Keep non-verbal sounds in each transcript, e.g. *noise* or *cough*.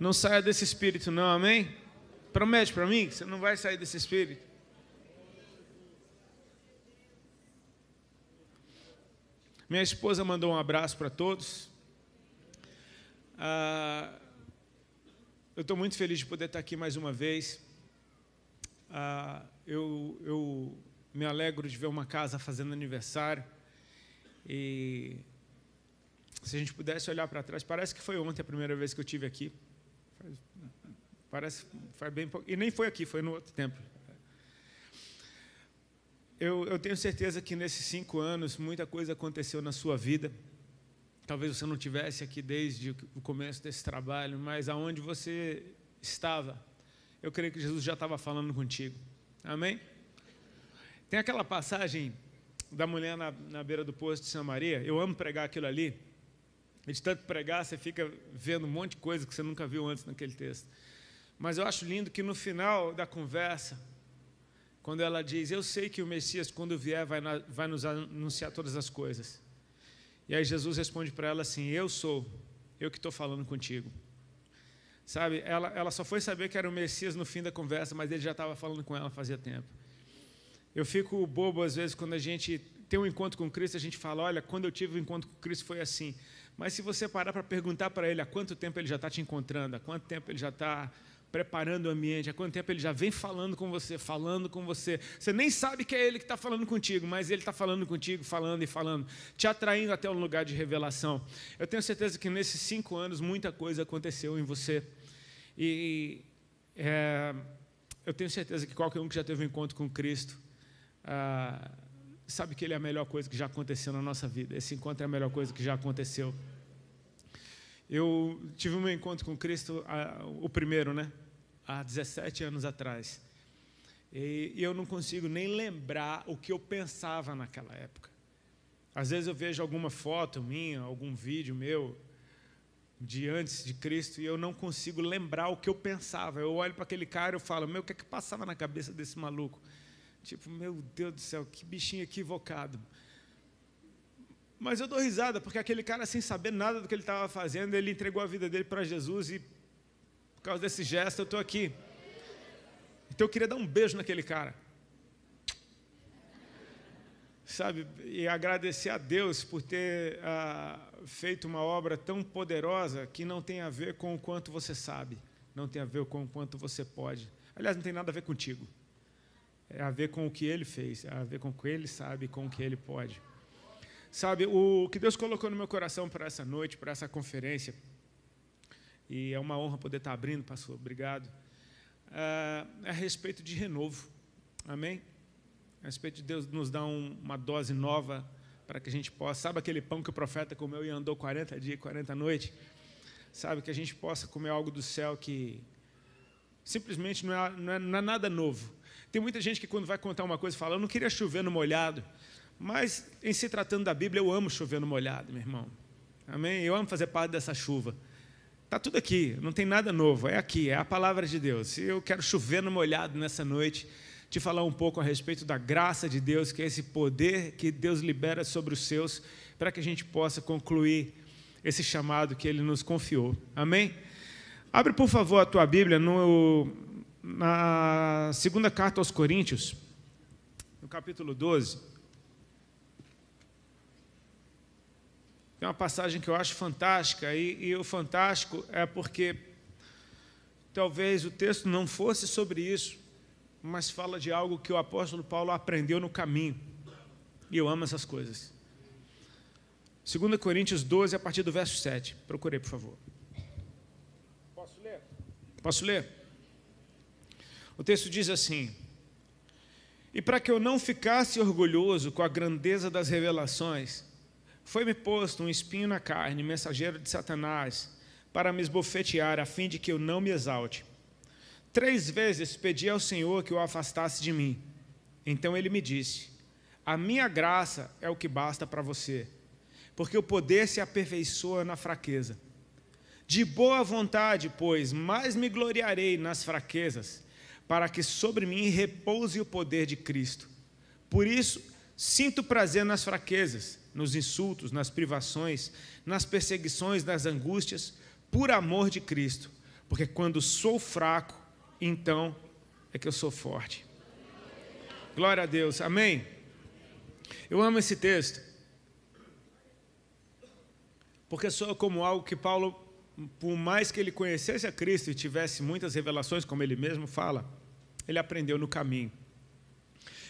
Não saia desse espírito, não, amém? Promete para mim que você não vai sair desse espírito. Minha esposa mandou um abraço para todos. Ah, eu estou muito feliz de poder estar tá aqui mais uma vez. Ah, eu, eu me alegro de ver uma casa fazendo aniversário. E se a gente pudesse olhar para trás, parece que foi ontem a primeira vez que eu tive aqui. Faz, parece, faz bem pouco. E nem foi aqui, foi no outro templo. Eu, eu tenho certeza que nesses cinco anos muita coisa aconteceu na sua vida. Talvez você não tivesse aqui desde o começo desse trabalho, mas aonde você estava, eu creio que Jesus já estava falando contigo. Amém? Tem aquela passagem da mulher na, na beira do poço de Samaria. Eu amo pregar aquilo ali de tanto pregar, você fica vendo um monte de coisa que você nunca viu antes naquele texto. Mas eu acho lindo que no final da conversa, quando ela diz: Eu sei que o Messias, quando vier, vai, na, vai nos anunciar todas as coisas. E aí Jesus responde para ela assim: Eu sou, eu que estou falando contigo. Sabe, ela, ela só foi saber que era o Messias no fim da conversa, mas ele já estava falando com ela fazia tempo. Eu fico bobo às vezes quando a gente tem um encontro com Cristo, a gente fala: Olha, quando eu tive o um encontro com Cristo foi assim. Mas se você parar para perguntar para ele há quanto tempo ele já está te encontrando, há quanto tempo ele já está preparando o ambiente, há quanto tempo ele já vem falando com você, falando com você. Você nem sabe que é ele que está falando contigo, mas ele está falando contigo, falando e falando, te atraindo até um lugar de revelação. Eu tenho certeza que nesses cinco anos muita coisa aconteceu em você. E é, eu tenho certeza que qualquer um que já teve um encontro com Cristo. Ah, sabe que ele é a melhor coisa que já aconteceu na nossa vida. Esse encontro é a melhor coisa que já aconteceu. Eu tive um encontro com Cristo, o primeiro, né? Há 17 anos atrás. E eu não consigo nem lembrar o que eu pensava naquela época. Às vezes eu vejo alguma foto minha, algum vídeo meu, de antes de Cristo, e eu não consigo lembrar o que eu pensava. Eu olho para aquele cara e falo, meu, o que é que passava na cabeça desse maluco? Tipo, meu Deus do céu, que bichinho equivocado. Mas eu dou risada, porque aquele cara, sem saber nada do que ele estava fazendo, ele entregou a vida dele para Jesus e, por causa desse gesto, eu estou aqui. Então eu queria dar um beijo naquele cara. Sabe? E agradecer a Deus por ter ah, feito uma obra tão poderosa que não tem a ver com o quanto você sabe, não tem a ver com o quanto você pode. Aliás, não tem nada a ver contigo é a ver com o que ele fez, é a ver com o que ele sabe, com o que ele pode. Sabe, o que Deus colocou no meu coração para essa noite, para essa conferência, e é uma honra poder estar abrindo, pastor, obrigado, ah, é a respeito de renovo, amém? A respeito de Deus nos dar uma dose nova para que a gente possa, sabe aquele pão que o profeta comeu e andou 40 dias e 40 noites? Sabe, que a gente possa comer algo do céu que simplesmente não é, não é, não é nada novo, tem muita gente que, quando vai contar uma coisa, fala: Eu não queria chover no molhado. Mas, em se tratando da Bíblia, eu amo chover no molhado, meu irmão. Amém? Eu amo fazer parte dessa chuva. Está tudo aqui, não tem nada novo. É aqui, é a palavra de Deus. E eu quero chover no molhado nessa noite, te falar um pouco a respeito da graça de Deus, que é esse poder que Deus libera sobre os seus, para que a gente possa concluir esse chamado que ele nos confiou. Amém? Abre, por favor, a tua Bíblia no na segunda carta aos Coríntios, no capítulo 12, tem uma passagem que eu acho fantástica, e, e o fantástico é porque talvez o texto não fosse sobre isso, mas fala de algo que o apóstolo Paulo aprendeu no caminho, e eu amo essas coisas. 2 Coríntios 12, a partir do verso 7. Procurei, por favor. Posso ler? Posso ler? O texto diz assim: E para que eu não ficasse orgulhoso com a grandeza das revelações, foi-me posto um espinho na carne, mensageiro de Satanás, para me esbofetear, a fim de que eu não me exalte. Três vezes pedi ao Senhor que o afastasse de mim. Então ele me disse: A minha graça é o que basta para você, porque o poder se aperfeiçoa na fraqueza. De boa vontade, pois, mais me gloriarei nas fraquezas, para que sobre mim repouse o poder de Cristo. Por isso, sinto prazer nas fraquezas, nos insultos, nas privações, nas perseguições, nas angústias, por amor de Cristo. Porque quando sou fraco, então é que eu sou forte. Glória a Deus. Amém. Eu amo esse texto. Porque soa como algo que Paulo, por mais que ele conhecesse a Cristo e tivesse muitas revelações, como ele mesmo fala, ele aprendeu no caminho.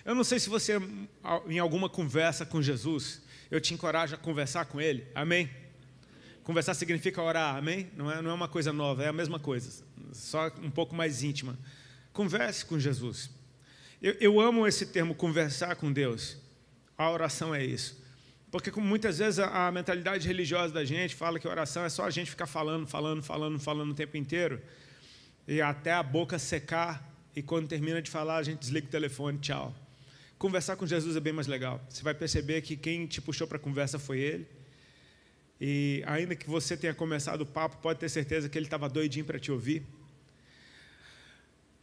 Eu não sei se você, em alguma conversa com Jesus, eu te encorajo a conversar com ele, amém? Conversar significa orar, amém? Não é, não é uma coisa nova, é a mesma coisa, só um pouco mais íntima. Converse com Jesus. Eu, eu amo esse termo, conversar com Deus. A oração é isso. Porque muitas vezes a, a mentalidade religiosa da gente fala que oração é só a gente ficar falando, falando, falando, falando o tempo inteiro, e até a boca secar e quando termina de falar, a gente desliga o telefone, tchau. Conversar com Jesus é bem mais legal. Você vai perceber que quem te puxou para a conversa foi ele. E ainda que você tenha começado o papo, pode ter certeza que ele estava doidinho para te ouvir.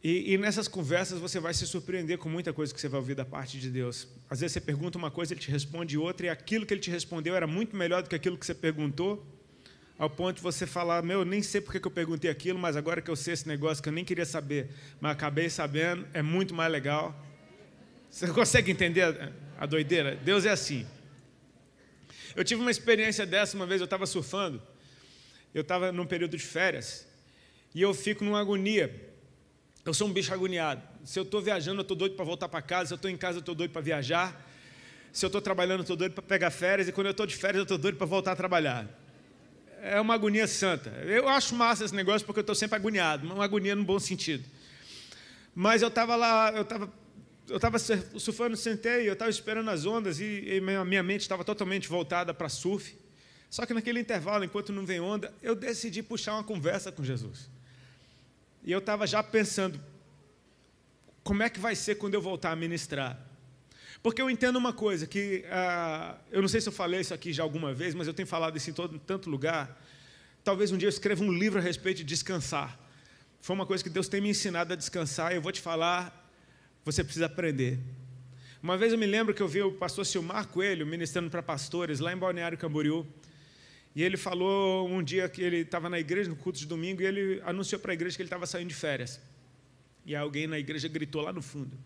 E, e, nessas conversas você vai se surpreender com muita coisa que você vai ouvir da parte de Deus. Às vezes você pergunta uma coisa, ele te responde outra, e aquilo que ele te respondeu era muito melhor do que aquilo que você perguntou ao ponto de você falar: Meu, nem sei porque que eu perguntei aquilo, mas agora que eu sei esse negócio que eu nem queria saber, mas acabei sabendo, é muito mais legal. Você consegue entender a doideira? Deus é assim. Eu tive uma experiência dessa uma vez, eu estava surfando, eu estava num período de férias, e eu fico numa agonia. Eu sou um bicho agoniado. Se eu estou viajando, eu estou doido para voltar para casa, se eu estou em casa, eu estou doido para viajar. Se eu estou trabalhando, eu estou doido para pegar férias, e quando eu estou de férias, eu estou doido para voltar a trabalhar é uma agonia santa. Eu acho massa esse negócio porque eu estou sempre agoniado, uma agonia no bom sentido. Mas eu estava lá, eu estava eu estava surfando, sentei, eu estava esperando as ondas e, e minha mente estava totalmente voltada para surf. Só que naquele intervalo, enquanto não vem onda, eu decidi puxar uma conversa com Jesus. E eu estava já pensando, como é que vai ser quando eu voltar a ministrar? Porque eu entendo uma coisa, que ah, eu não sei se eu falei isso aqui já alguma vez, mas eu tenho falado isso em todo, em tanto lugar. Talvez um dia eu escreva um livro a respeito de descansar. Foi uma coisa que Deus tem me ensinado a descansar, e eu vou te falar, você precisa aprender. Uma vez eu me lembro que eu vi o pastor Silmar Coelho ministrando para pastores lá em Balneário Camboriú. E ele falou um dia que ele estava na igreja, no culto de domingo, e ele anunciou para a igreja que ele estava saindo de férias. E alguém na igreja gritou lá no fundo: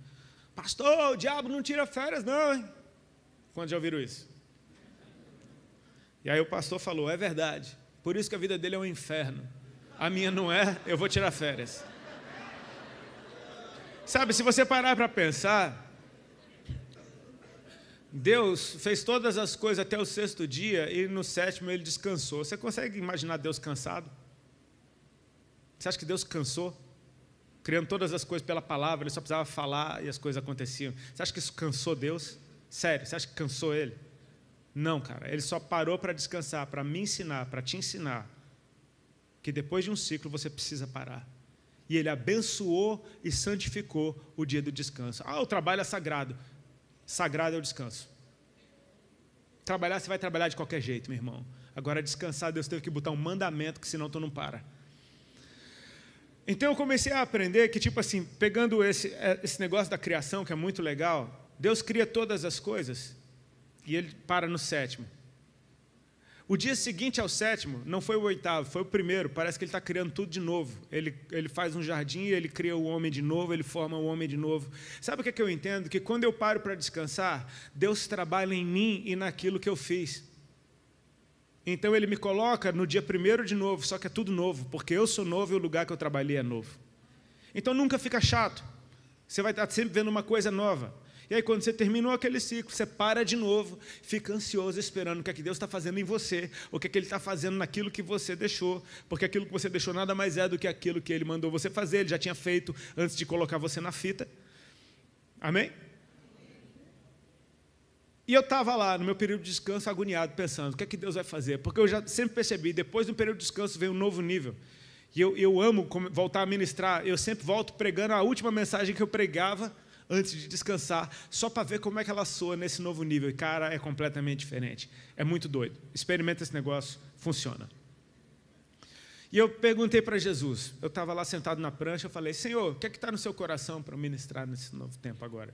Pastor, o diabo não tira férias, não, hein? Quantos já ouviram isso? E aí o pastor falou: É verdade. Por isso que a vida dele é um inferno. A minha não é, eu vou tirar férias. Sabe, se você parar para pensar, Deus fez todas as coisas até o sexto dia e no sétimo ele descansou. Você consegue imaginar Deus cansado? Você acha que Deus cansou? criando todas as coisas pela palavra, ele só precisava falar e as coisas aconteciam. Você acha que isso cansou Deus? Sério, você acha que cansou ele? Não, cara, ele só parou para descansar, para me ensinar, para te ensinar que depois de um ciclo você precisa parar. E ele abençoou e santificou o dia do descanso. Ah, o trabalho é sagrado. Sagrado é o descanso. Trabalhar, você vai trabalhar de qualquer jeito, meu irmão. Agora, descansar, Deus teve que botar um mandamento, que senão tu não para. Então eu comecei a aprender que, tipo assim, pegando esse, é, esse negócio da criação, que é muito legal, Deus cria todas as coisas e ele para no sétimo. O dia seguinte ao sétimo, não foi o oitavo, foi o primeiro. Parece que ele está criando tudo de novo. Ele, ele faz um jardim, ele cria o homem de novo, ele forma o homem de novo. Sabe o que, é que eu entendo? Que quando eu paro para descansar, Deus trabalha em mim e naquilo que eu fiz. Então ele me coloca no dia primeiro de novo, só que é tudo novo, porque eu sou novo e o lugar que eu trabalhei é novo. Então nunca fica chato. Você vai estar tá sempre vendo uma coisa nova. E aí, quando você terminou aquele ciclo, você para de novo, fica ansioso, esperando o que é que Deus está fazendo em você, o que é que Ele está fazendo naquilo que você deixou, porque aquilo que você deixou nada mais é do que aquilo que Ele mandou você fazer, Ele já tinha feito antes de colocar você na fita. Amém? E eu estava lá, no meu período de descanso, agoniado, pensando: o que é que Deus vai fazer? Porque eu já sempre percebi, depois do período de descanso vem um novo nível. E eu, eu amo voltar a ministrar, eu sempre volto pregando a última mensagem que eu pregava antes de descansar, só para ver como é que ela soa nesse novo nível. E, cara, é completamente diferente. É muito doido. Experimenta esse negócio, funciona. E eu perguntei para Jesus, eu estava lá sentado na prancha, eu falei, Senhor, o que é que está no seu coração para ministrar nesse novo tempo agora?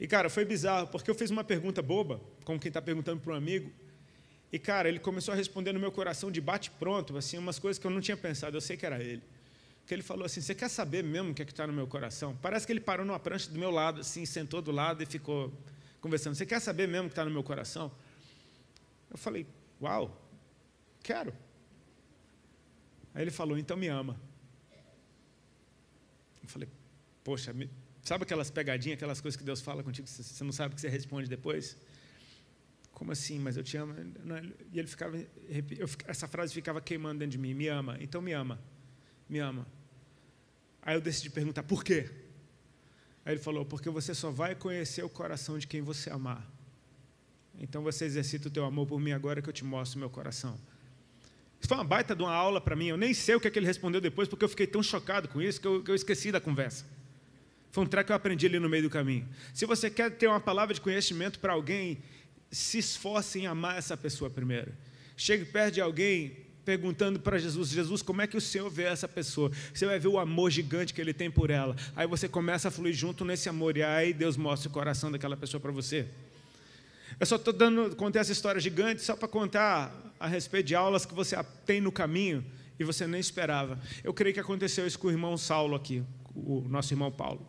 E, cara, foi bizarro, porque eu fiz uma pergunta boba, como quem está perguntando para um amigo, e, cara, ele começou a responder no meu coração de bate-pronto, assim, umas coisas que eu não tinha pensado, eu sei que era ele. Porque ele falou assim: Você quer saber mesmo o que é está no meu coração? Parece que ele parou numa prancha do meu lado, assim, sentou do lado e ficou conversando: Você quer saber mesmo o que está no meu coração? Eu falei: Uau, quero. Aí ele falou: Então me ama. Eu falei: Poxa, me Sabe aquelas pegadinhas, aquelas coisas que Deus fala contigo, você não sabe o que você responde depois? Como assim? Mas eu te amo. E ele ficava, eu, essa frase ficava queimando dentro de mim. Me ama. Então me ama. Me ama. Aí eu decidi perguntar por quê. Aí ele falou: porque você só vai conhecer o coração de quem você amar. Então você exercita o teu amor por mim agora que eu te mostro o meu coração. Isso foi uma baita de uma aula para mim. Eu nem sei o que, é que ele respondeu depois, porque eu fiquei tão chocado com isso que eu, que eu esqueci da conversa. Foi um treco que eu aprendi ali no meio do caminho. Se você quer ter uma palavra de conhecimento para alguém, se esforce em amar essa pessoa primeiro. Chegue perto de alguém perguntando para Jesus: Jesus, como é que o Senhor vê essa pessoa? Você vai ver o amor gigante que ele tem por ela. Aí você começa a fluir junto nesse amor, e aí Deus mostra o coração daquela pessoa para você. Eu só estou dando, contei essa história gigante só para contar a respeito de aulas que você tem no caminho e você nem esperava. Eu creio que aconteceu isso com o irmão Saulo aqui, o nosso irmão Paulo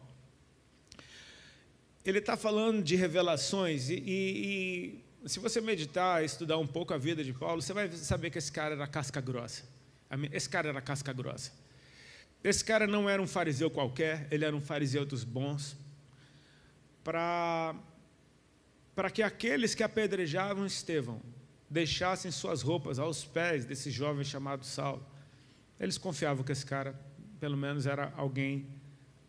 ele está falando de revelações e, e, e, se você meditar, estudar um pouco a vida de Paulo, você vai saber que esse cara era casca grossa. Esse cara era casca grossa. Esse cara não era um fariseu qualquer, ele era um fariseu dos bons. Para para que aqueles que apedrejavam Estevão deixassem suas roupas aos pés desse jovem chamado Saulo. Eles confiavam que esse cara, pelo menos, era alguém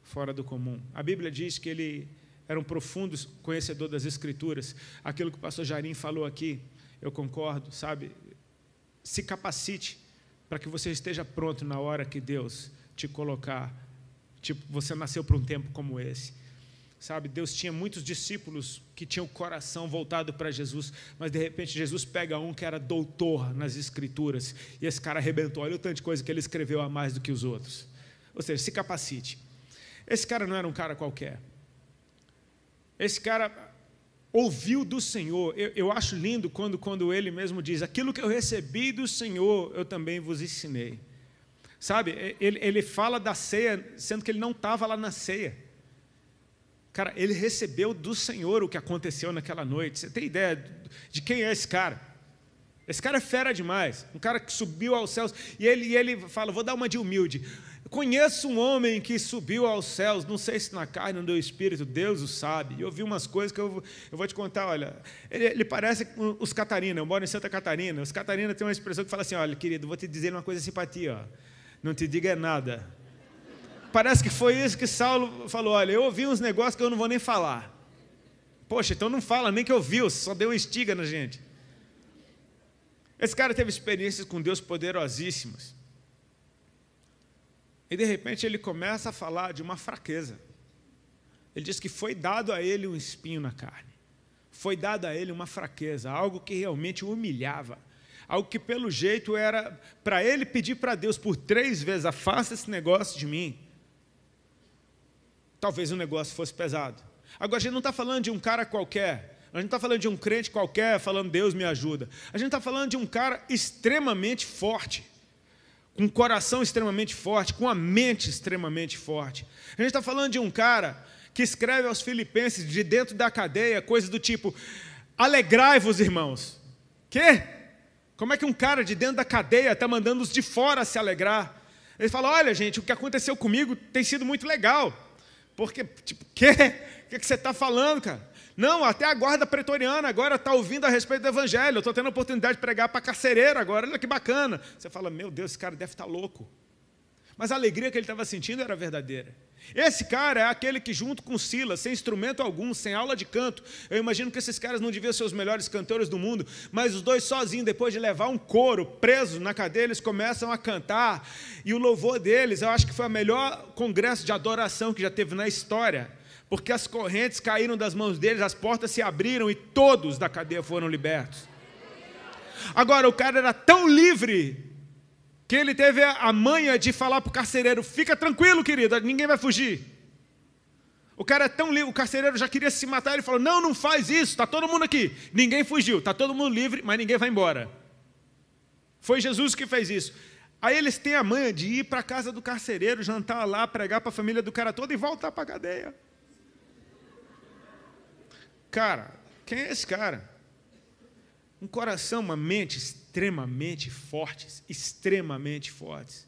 fora do comum. A Bíblia diz que ele era um profundo conhecedor das Escrituras. Aquilo que o pastor Jairim falou aqui, eu concordo, sabe? Se capacite para que você esteja pronto na hora que Deus te colocar. Tipo, você nasceu para um tempo como esse. Sabe, Deus tinha muitos discípulos que tinham o coração voltado para Jesus, mas de repente Jesus pega um que era doutor nas escrituras, e esse cara arrebentou. Olha o tanto de coisa que ele escreveu a mais do que os outros. Ou seja, se capacite. Esse cara não era um cara qualquer. Esse cara ouviu do Senhor. Eu, eu acho lindo quando, quando ele mesmo diz: Aquilo que eu recebi do Senhor, eu também vos ensinei. Sabe, ele, ele fala da ceia, sendo que ele não estava lá na ceia. Cara, ele recebeu do Senhor o que aconteceu naquela noite. Você tem ideia de quem é esse cara? Esse cara é fera demais. Um cara que subiu aos céus. E ele, ele fala: Vou dar uma de humilde. Conheço um homem que subiu aos céus, não sei se na carne ou no espírito, Deus o sabe. E eu vi umas coisas que eu, eu vou te contar, olha. Ele, ele, parece os Catarina, eu moro em Santa Catarina. Os Catarina tem uma expressão que fala assim: olha, querido, vou te dizer uma coisa simpatia, ó. não te diga nada. Parece que foi isso que Saulo falou: olha, eu ouvi uns negócios que eu não vou nem falar. Poxa, então não fala nem que ouviu, só deu um estiga na gente. Esse cara teve experiências com Deus poderosíssimas. E de repente ele começa a falar de uma fraqueza. Ele diz que foi dado a ele um espinho na carne. Foi dado a ele uma fraqueza, algo que realmente o humilhava. Algo que, pelo jeito, era para ele pedir para Deus por três vezes: afasta esse negócio de mim. Talvez o negócio fosse pesado. Agora, a gente não está falando de um cara qualquer. A gente não está falando de um crente qualquer falando Deus me ajuda. A gente está falando de um cara extremamente forte com um coração extremamente forte, com a mente extremamente forte. A gente está falando de um cara que escreve aos Filipenses de dentro da cadeia coisas do tipo: alegrai-vos, irmãos. Quê? Como é que um cara de dentro da cadeia está mandando os de fora se alegrar? Ele fala: olha, gente, o que aconteceu comigo tem sido muito legal. Porque, tipo, quê? O que, é que você está falando, cara? Não, até a guarda pretoriana agora está ouvindo a respeito do evangelho. Eu estou tendo a oportunidade de pregar para carcereiro agora, olha que bacana. Você fala, meu Deus, esse cara deve estar tá louco. Mas a alegria que ele estava sentindo era verdadeira. Esse cara é aquele que, junto com Silas, sem instrumento algum, sem aula de canto, eu imagino que esses caras não deviam ser os melhores cantores do mundo, mas os dois sozinhos, depois de levar um coro preso na cadeia, eles começam a cantar. E o louvor deles, eu acho que foi o melhor congresso de adoração que já teve na história porque as correntes caíram das mãos deles, as portas se abriram e todos da cadeia foram libertos. Agora, o cara era tão livre que ele teve a manha de falar para o carcereiro: fica tranquilo, querido, ninguém vai fugir. O cara é tão livre, o carcereiro já queria se matar, ele falou: não, não faz isso, está todo mundo aqui. Ninguém fugiu, está todo mundo livre, mas ninguém vai embora. Foi Jesus que fez isso. Aí eles têm a manha de ir para a casa do carcereiro, jantar lá, pregar para a família do cara todo e voltar para a cadeia. Cara, quem é esse cara? Um coração, uma mente extremamente fortes, extremamente fortes.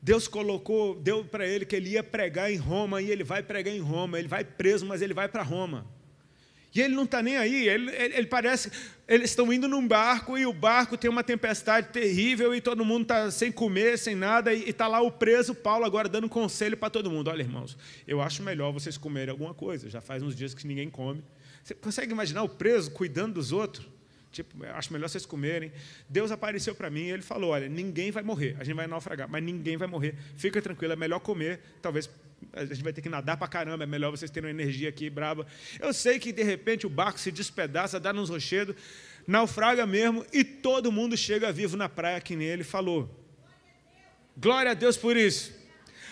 Deus colocou, deu para ele que ele ia pregar em Roma, e ele vai pregar em Roma, ele vai preso, mas ele vai para Roma. E ele não está nem aí, ele, ele, ele, parece. Eles estão indo num barco e o barco tem uma tempestade terrível e todo mundo está sem comer, sem nada, e está lá o preso Paulo agora dando conselho para todo mundo. Olha, irmãos, eu acho melhor vocês comerem alguma coisa. Já faz uns dias que ninguém come. Você consegue imaginar o preso cuidando dos outros? Tipo, acho melhor vocês comerem. Deus apareceu para mim e ele falou: Olha, ninguém vai morrer, a gente vai naufragar, mas ninguém vai morrer. Fica tranquilo, é melhor comer, talvez a gente vai ter que nadar para caramba, é melhor vocês terem uma energia aqui braba. Eu sei que de repente o barco se despedaça, dá nos rochedos, naufraga mesmo e todo mundo chega vivo na praia que nele ele falou. Glória a Deus por isso.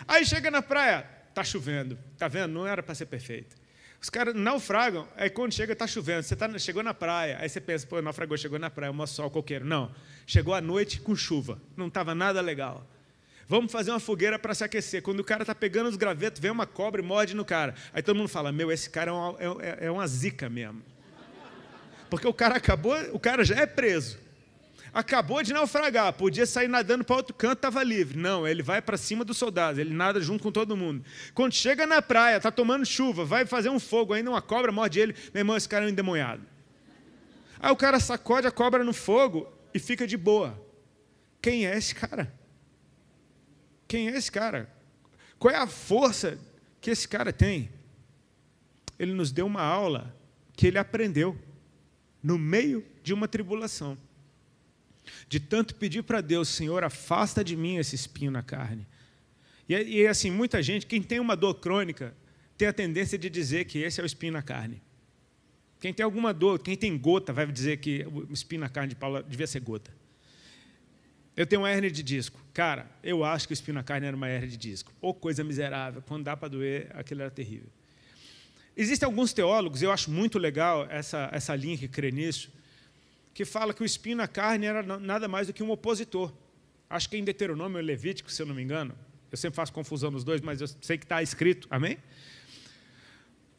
Aí chega na praia, tá chovendo, tá vendo? Não era para ser perfeito. Os caras naufragam, aí quando chega está chovendo, você tá, chegou na praia, aí você pensa, pô, naufragou, chegou na praia, um sol qualquer. Não, chegou à noite com chuva, não estava nada legal. Vamos fazer uma fogueira para se aquecer. Quando o cara está pegando os gravetos, vem uma cobra e morde no cara. Aí todo mundo fala: Meu, esse cara é uma, é, é, é uma zica mesmo. Porque o cara acabou, o cara já é preso. Acabou de naufragar, podia sair nadando para outro canto, estava livre. Não, ele vai para cima dos soldados, ele nada junto com todo mundo. Quando chega na praia, está tomando chuva, vai fazer um fogo, ainda uma cobra morde ele. Meu irmão, esse cara é um endemoniado. Aí o cara sacode a cobra no fogo e fica de boa. Quem é esse cara? Quem é esse cara? Qual é a força que esse cara tem? Ele nos deu uma aula que ele aprendeu no meio de uma tribulação. De tanto pedir para Deus, Senhor, afasta de mim esse espinho na carne. E, é, e é assim, muita gente, quem tem uma dor crônica, tem a tendência de dizer que esse é o espinho na carne. Quem tem alguma dor, quem tem gota, vai dizer que o espinho na carne de Paulo devia ser gota. Eu tenho uma hernia de disco. Cara, eu acho que o espinho na carne era uma hernia de disco. Ou oh, coisa miserável. Quando dá para doer, aquilo era terrível. Existem alguns teólogos, eu acho muito legal essa, essa linha que crê nisso, que fala que o espinho na carne era nada mais do que um opositor. Acho que em Deuteronômio o Levítico, se eu não me engano, eu sempre faço confusão nos dois, mas eu sei que está escrito, amém?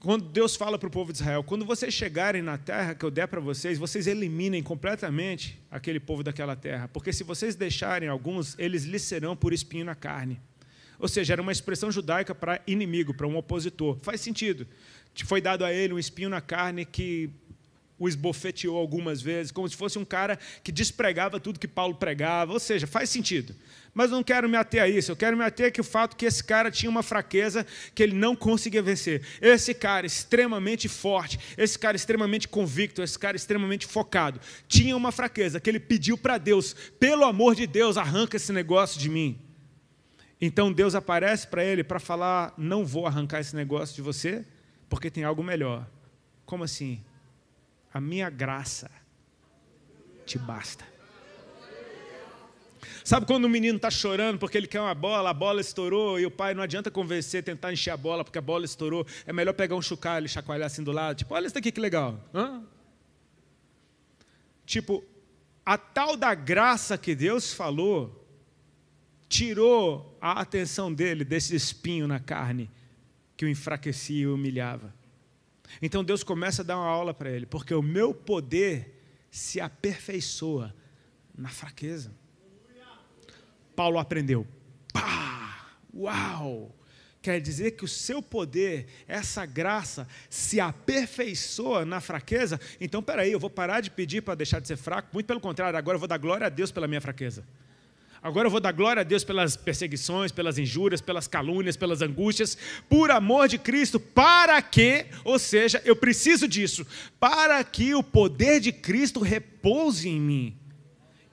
Quando Deus fala para o povo de Israel, quando vocês chegarem na terra que eu der para vocês, vocês eliminem completamente aquele povo daquela terra, porque se vocês deixarem alguns, eles lhes serão por espinho na carne. Ou seja, era uma expressão judaica para inimigo, para um opositor. Faz sentido. Foi dado a ele um espinho na carne que o esbofeteou algumas vezes, como se fosse um cara que despregava tudo que Paulo pregava, ou seja, faz sentido. Mas não quero me ater a isso, eu quero me ater que o fato que esse cara tinha uma fraqueza que ele não conseguia vencer. Esse cara extremamente forte, esse cara extremamente convicto, esse cara extremamente focado, tinha uma fraqueza que ele pediu para Deus, pelo amor de Deus, arranca esse negócio de mim. Então Deus aparece para ele para falar: "Não vou arrancar esse negócio de você, porque tem algo melhor". Como assim? a minha graça te basta. Sabe quando o menino está chorando porque ele quer uma bola, a bola estourou e o pai não adianta convencer, tentar encher a bola porque a bola estourou. É melhor pegar um chocalho e chacoalhar assim do lado, tipo, olha isso daqui que legal. Hã? Tipo, a tal da graça que Deus falou tirou a atenção dele desse espinho na carne que o enfraquecia e humilhava. Então Deus começa a dar uma aula para ele, porque o meu poder se aperfeiçoa na fraqueza. Paulo aprendeu. Pá! Uau! Quer dizer que o seu poder, essa graça, se aperfeiçoa na fraqueza? Então, peraí, eu vou parar de pedir para deixar de ser fraco. Muito pelo contrário, agora eu vou dar glória a Deus pela minha fraqueza. Agora eu vou dar glória a Deus pelas perseguições, pelas injúrias, pelas calúnias, pelas angústias, por amor de Cristo, para que, ou seja, eu preciso disso, para que o poder de Cristo repouse em mim.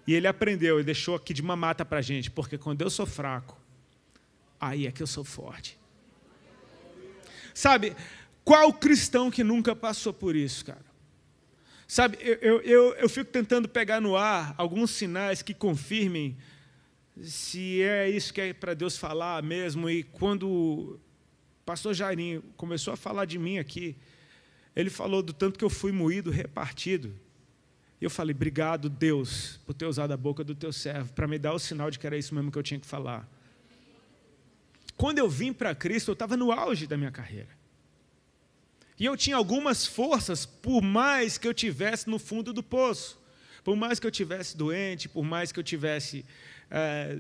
E ele aprendeu, e deixou aqui de uma mata para a gente, porque quando eu sou fraco, aí é que eu sou forte. Sabe, qual cristão que nunca passou por isso, cara? Sabe, eu, eu, eu, eu fico tentando pegar no ar alguns sinais que confirmem se é isso que é para Deus falar mesmo. E quando o pastor Jairinho começou a falar de mim aqui, ele falou do tanto que eu fui moído, repartido. E eu falei, obrigado, Deus, por ter usado a boca do teu servo, para me dar o sinal de que era isso mesmo que eu tinha que falar. Quando eu vim para Cristo, eu estava no auge da minha carreira. E eu tinha algumas forças, por mais que eu tivesse no fundo do poço, por mais que eu tivesse doente, por mais que eu tivesse é,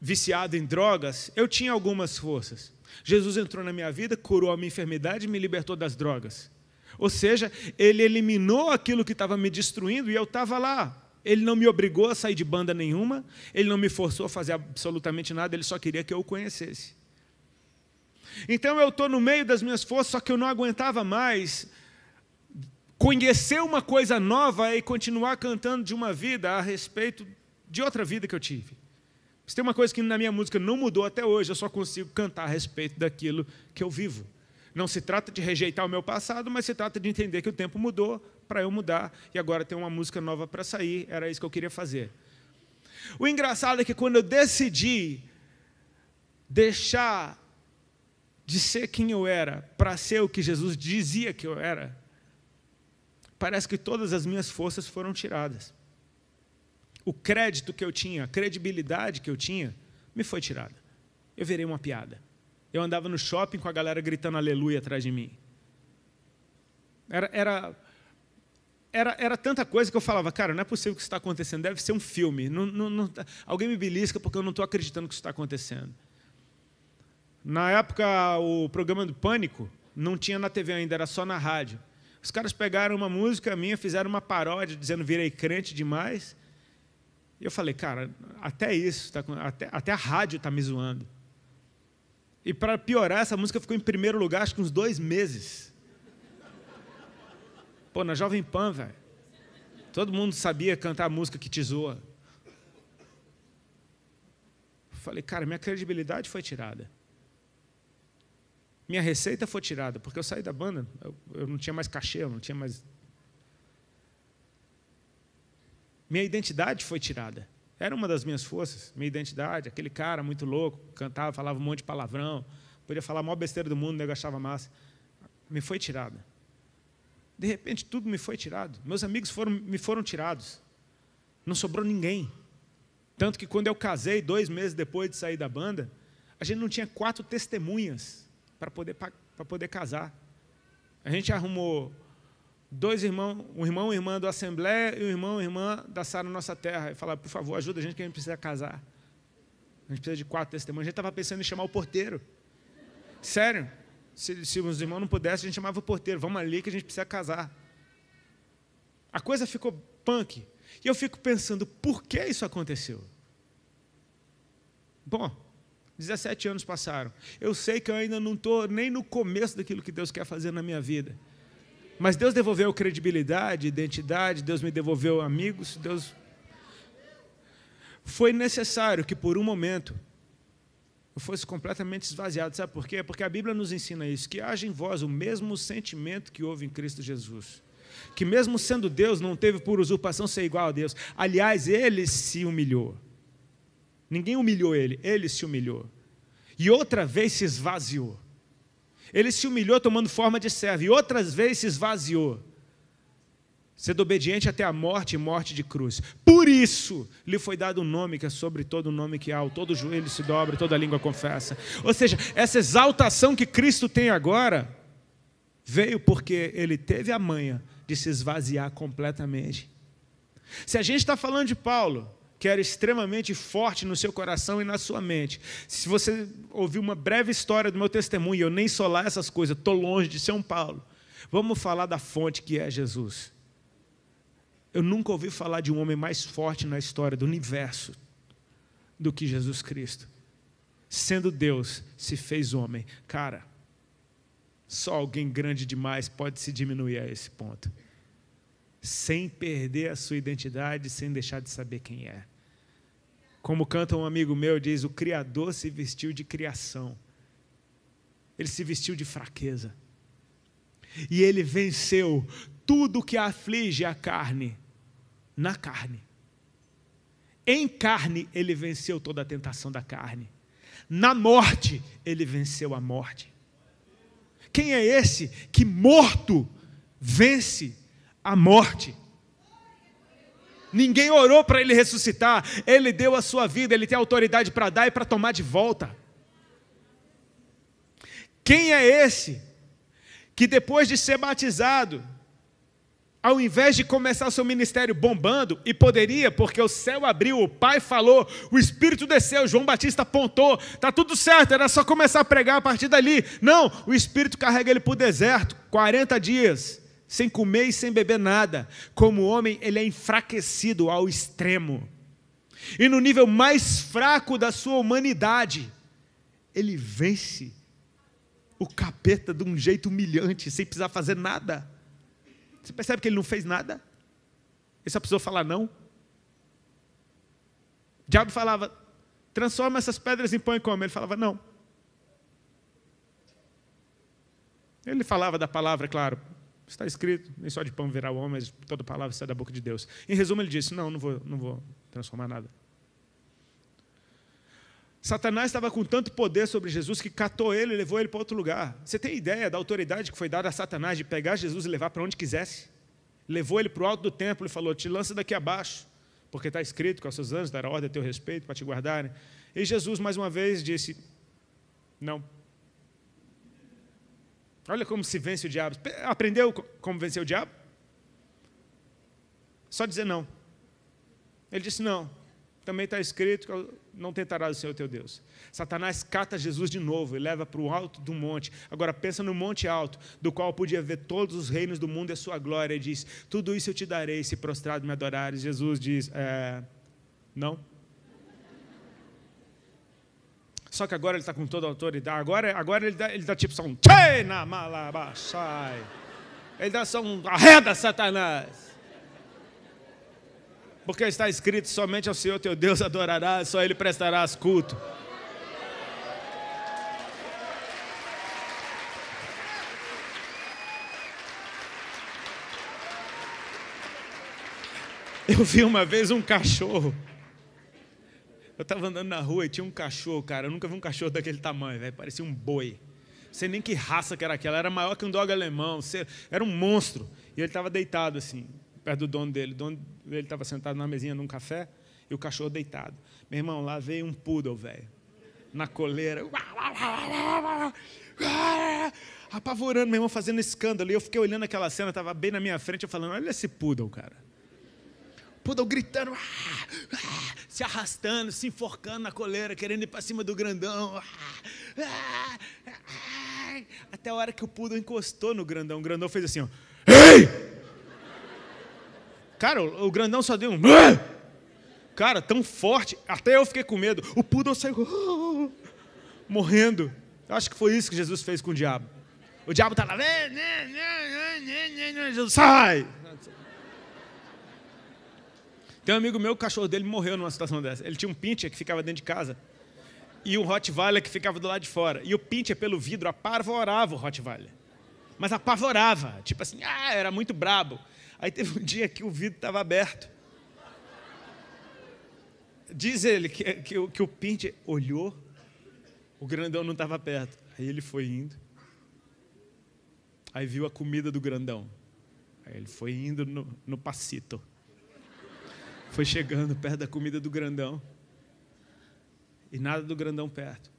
viciado em drogas, eu tinha algumas forças. Jesus entrou na minha vida, curou a minha enfermidade e me libertou das drogas. Ou seja, ele eliminou aquilo que estava me destruindo e eu estava lá. Ele não me obrigou a sair de banda nenhuma, ele não me forçou a fazer absolutamente nada, ele só queria que eu o conhecesse. Então eu estou no meio das minhas forças, só que eu não aguentava mais conhecer uma coisa nova e continuar cantando de uma vida a respeito de outra vida que eu tive. Mas tem uma coisa que na minha música não mudou até hoje, eu só consigo cantar a respeito daquilo que eu vivo. Não se trata de rejeitar o meu passado, mas se trata de entender que o tempo mudou para eu mudar e agora tem uma música nova para sair, era isso que eu queria fazer. O engraçado é que quando eu decidi deixar de ser quem eu era para ser o que Jesus dizia que eu era, parece que todas as minhas forças foram tiradas. O crédito que eu tinha, a credibilidade que eu tinha, me foi tirada. Eu virei uma piada. Eu andava no shopping com a galera gritando aleluia atrás de mim. Era, era, era, era tanta coisa que eu falava, cara, não é possível que isso está acontecendo, deve ser um filme. Não, não, não, tá, alguém me belisca porque eu não estou acreditando que isso está acontecendo. Na época, o programa do Pânico não tinha na TV ainda, era só na rádio. Os caras pegaram uma música minha, fizeram uma paródia dizendo virei crente demais e eu falei, cara, até isso, tá, até, até a rádio está me zoando. E para piorar, essa música ficou em primeiro lugar, acho que uns dois meses. Pô, na Jovem Pan, velho. Todo mundo sabia cantar a música que te zoa. falei, cara, minha credibilidade foi tirada. Minha receita foi tirada, porque eu saí da banda, eu, eu não tinha mais cachê, eu não tinha mais Minha identidade foi tirada. Era uma das minhas forças, minha identidade, aquele cara muito louco, cantava, falava um monte de palavrão, podia falar a maior besteira do mundo, nego achava massa. Me foi tirada. De repente tudo me foi tirado. Meus amigos foram, me foram tirados. Não sobrou ninguém. Tanto que quando eu casei, dois meses depois de sair da banda, a gente não tinha quatro testemunhas para poder, para poder casar. A gente arrumou dois irmãos, um irmão e irmã da Assembleia e um irmão e irmã da Sara Nossa Terra, e falar, por favor, ajuda a gente que a gente precisa casar. A gente precisa de quatro testemunhas. A gente estava pensando em chamar o porteiro. Sério. Se, se os irmãos não pudessem, a gente chamava o porteiro. Vamos ali que a gente precisa casar. A coisa ficou punk. E eu fico pensando, por que isso aconteceu? Bom, 17 anos passaram. Eu sei que eu ainda não estou nem no começo daquilo que Deus quer fazer na minha vida. Mas Deus devolveu credibilidade, identidade, Deus me devolveu amigos, Deus. Foi necessário que por um momento eu fosse completamente esvaziado. Sabe por quê? Porque a Bíblia nos ensina isso: que haja em vós o mesmo sentimento que houve em Cristo Jesus. Que, mesmo sendo Deus, não teve por usurpação ser igual a Deus. Aliás, ele se humilhou. Ninguém humilhou ele, ele se humilhou. E outra vez se esvaziou. Ele se humilhou tomando forma de servo e outras vezes se esvaziou, sendo obediente até a morte e morte de cruz. Por isso lhe foi dado um nome que é sobre todo o nome que há, todo joelho se dobra, toda língua confessa. Ou seja, essa exaltação que Cristo tem agora veio porque ele teve a manha de se esvaziar completamente. Se a gente está falando de Paulo, que era extremamente forte no seu coração e na sua mente. Se você ouvir uma breve história do meu testemunho, eu nem sou lá essas coisas, estou longe de São Paulo. Vamos falar da fonte que é Jesus. Eu nunca ouvi falar de um homem mais forte na história do universo do que Jesus Cristo. Sendo Deus, se fez homem. Cara, só alguém grande demais pode se diminuir a esse ponto. Sem perder a sua identidade, sem deixar de saber quem é. Como canta um amigo meu, diz: O Criador se vestiu de criação, ele se vestiu de fraqueza. E ele venceu tudo que aflige a carne, na carne. Em carne, ele venceu toda a tentação da carne. Na morte, ele venceu a morte. Quem é esse que morto vence a morte? ninguém orou para ele ressuscitar, ele deu a sua vida, ele tem autoridade para dar e para tomar de volta. Quem é esse que depois de ser batizado, ao invés de começar o seu ministério bombando, e poderia, porque o céu abriu, o Pai falou, o Espírito desceu, João Batista apontou, está tudo certo, era só começar a pregar a partir dali. Não, o Espírito carrega ele para o deserto, 40 dias sem comer e sem beber nada. Como homem, ele é enfraquecido ao extremo. E no nível mais fraco da sua humanidade, ele vence o capeta de um jeito humilhante, sem precisar fazer nada. Você percebe que ele não fez nada? Ele só precisou falar não. O diabo falava: transforma essas pedras em pão e come. Ele falava: não. Ele falava da palavra, claro, Está escrito, nem só de pão virá o homem, mas toda palavra sai da boca de Deus. Em resumo, ele disse: Não, não vou, não vou transformar nada. Satanás estava com tanto poder sobre Jesus que catou ele e levou ele para outro lugar. Você tem ideia da autoridade que foi dada a Satanás de pegar Jesus e levar para onde quisesse? Levou ele para o alto do templo e falou: Te lança daqui abaixo, porque está escrito que aos seus anjos dará ordem a teu respeito para te guardarem. E Jesus, mais uma vez, disse: Não, Olha como se vence o diabo. Aprendeu como vencer o diabo? Só dizer não. Ele disse não. Também está escrito que não tentarás o Senhor teu Deus. Satanás cata Jesus de novo e leva para o alto do monte. Agora pensa no monte alto, do qual podia ver todos os reinos do mundo e a sua glória, e diz: Tudo isso eu te darei se prostrado me adorares. Jesus diz: é, Não. Só que agora ele está com toda a autoridade. Agora, agora ele, dá, ele dá tipo só um na malabachai. Ele dá só um arreda Satanás. Porque está escrito: somente ao Senhor teu Deus adorarás, só Ele prestarás culto. Eu vi uma vez um cachorro eu estava andando na rua e tinha um cachorro, cara. Eu nunca vi um cachorro daquele tamanho, velho. Parecia um boi. Não sei nem que raça que era aquela. Era maior que um dog alemão. Era um monstro. E ele estava deitado, assim, perto do dono dele. O dono dele estava sentado na mesinha num café e o cachorro deitado. Meu irmão, lá veio um poodle, velho. Na coleira. Apavorando, meu irmão, fazendo escândalo. E eu fiquei olhando aquela cena, estava bem na minha frente, eu falando, olha esse poodle, cara. poodle gritando. Ah, ah se arrastando, se enforcando na coleira, querendo ir para cima do grandão. Até a hora que o poodle encostou no grandão, o grandão fez assim, ó. Ei! Cara, o, grandão só deu um. Cara, tão forte, até eu fiquei com medo. O poodle saiu *laughs* morrendo. Eu acho que foi isso que Jesus fez com o diabo. O diabo tá lá, né, né, né, sai! Tem um amigo meu, o cachorro dele morreu numa situação dessa. Ele tinha um pincher que ficava dentro de casa e um Rottweiler que ficava do lado de fora. E o pincher, pelo vidro, apavorava o Rottweiler. Mas apavorava, tipo assim, ah, era muito brabo. Aí teve um dia que o vidro estava aberto. Diz ele que, que, que o pincher olhou, o grandão não estava perto. Aí ele foi indo. Aí viu a comida do grandão. Aí ele foi indo no, no passito. Foi chegando perto da comida do grandão. E nada do grandão perto.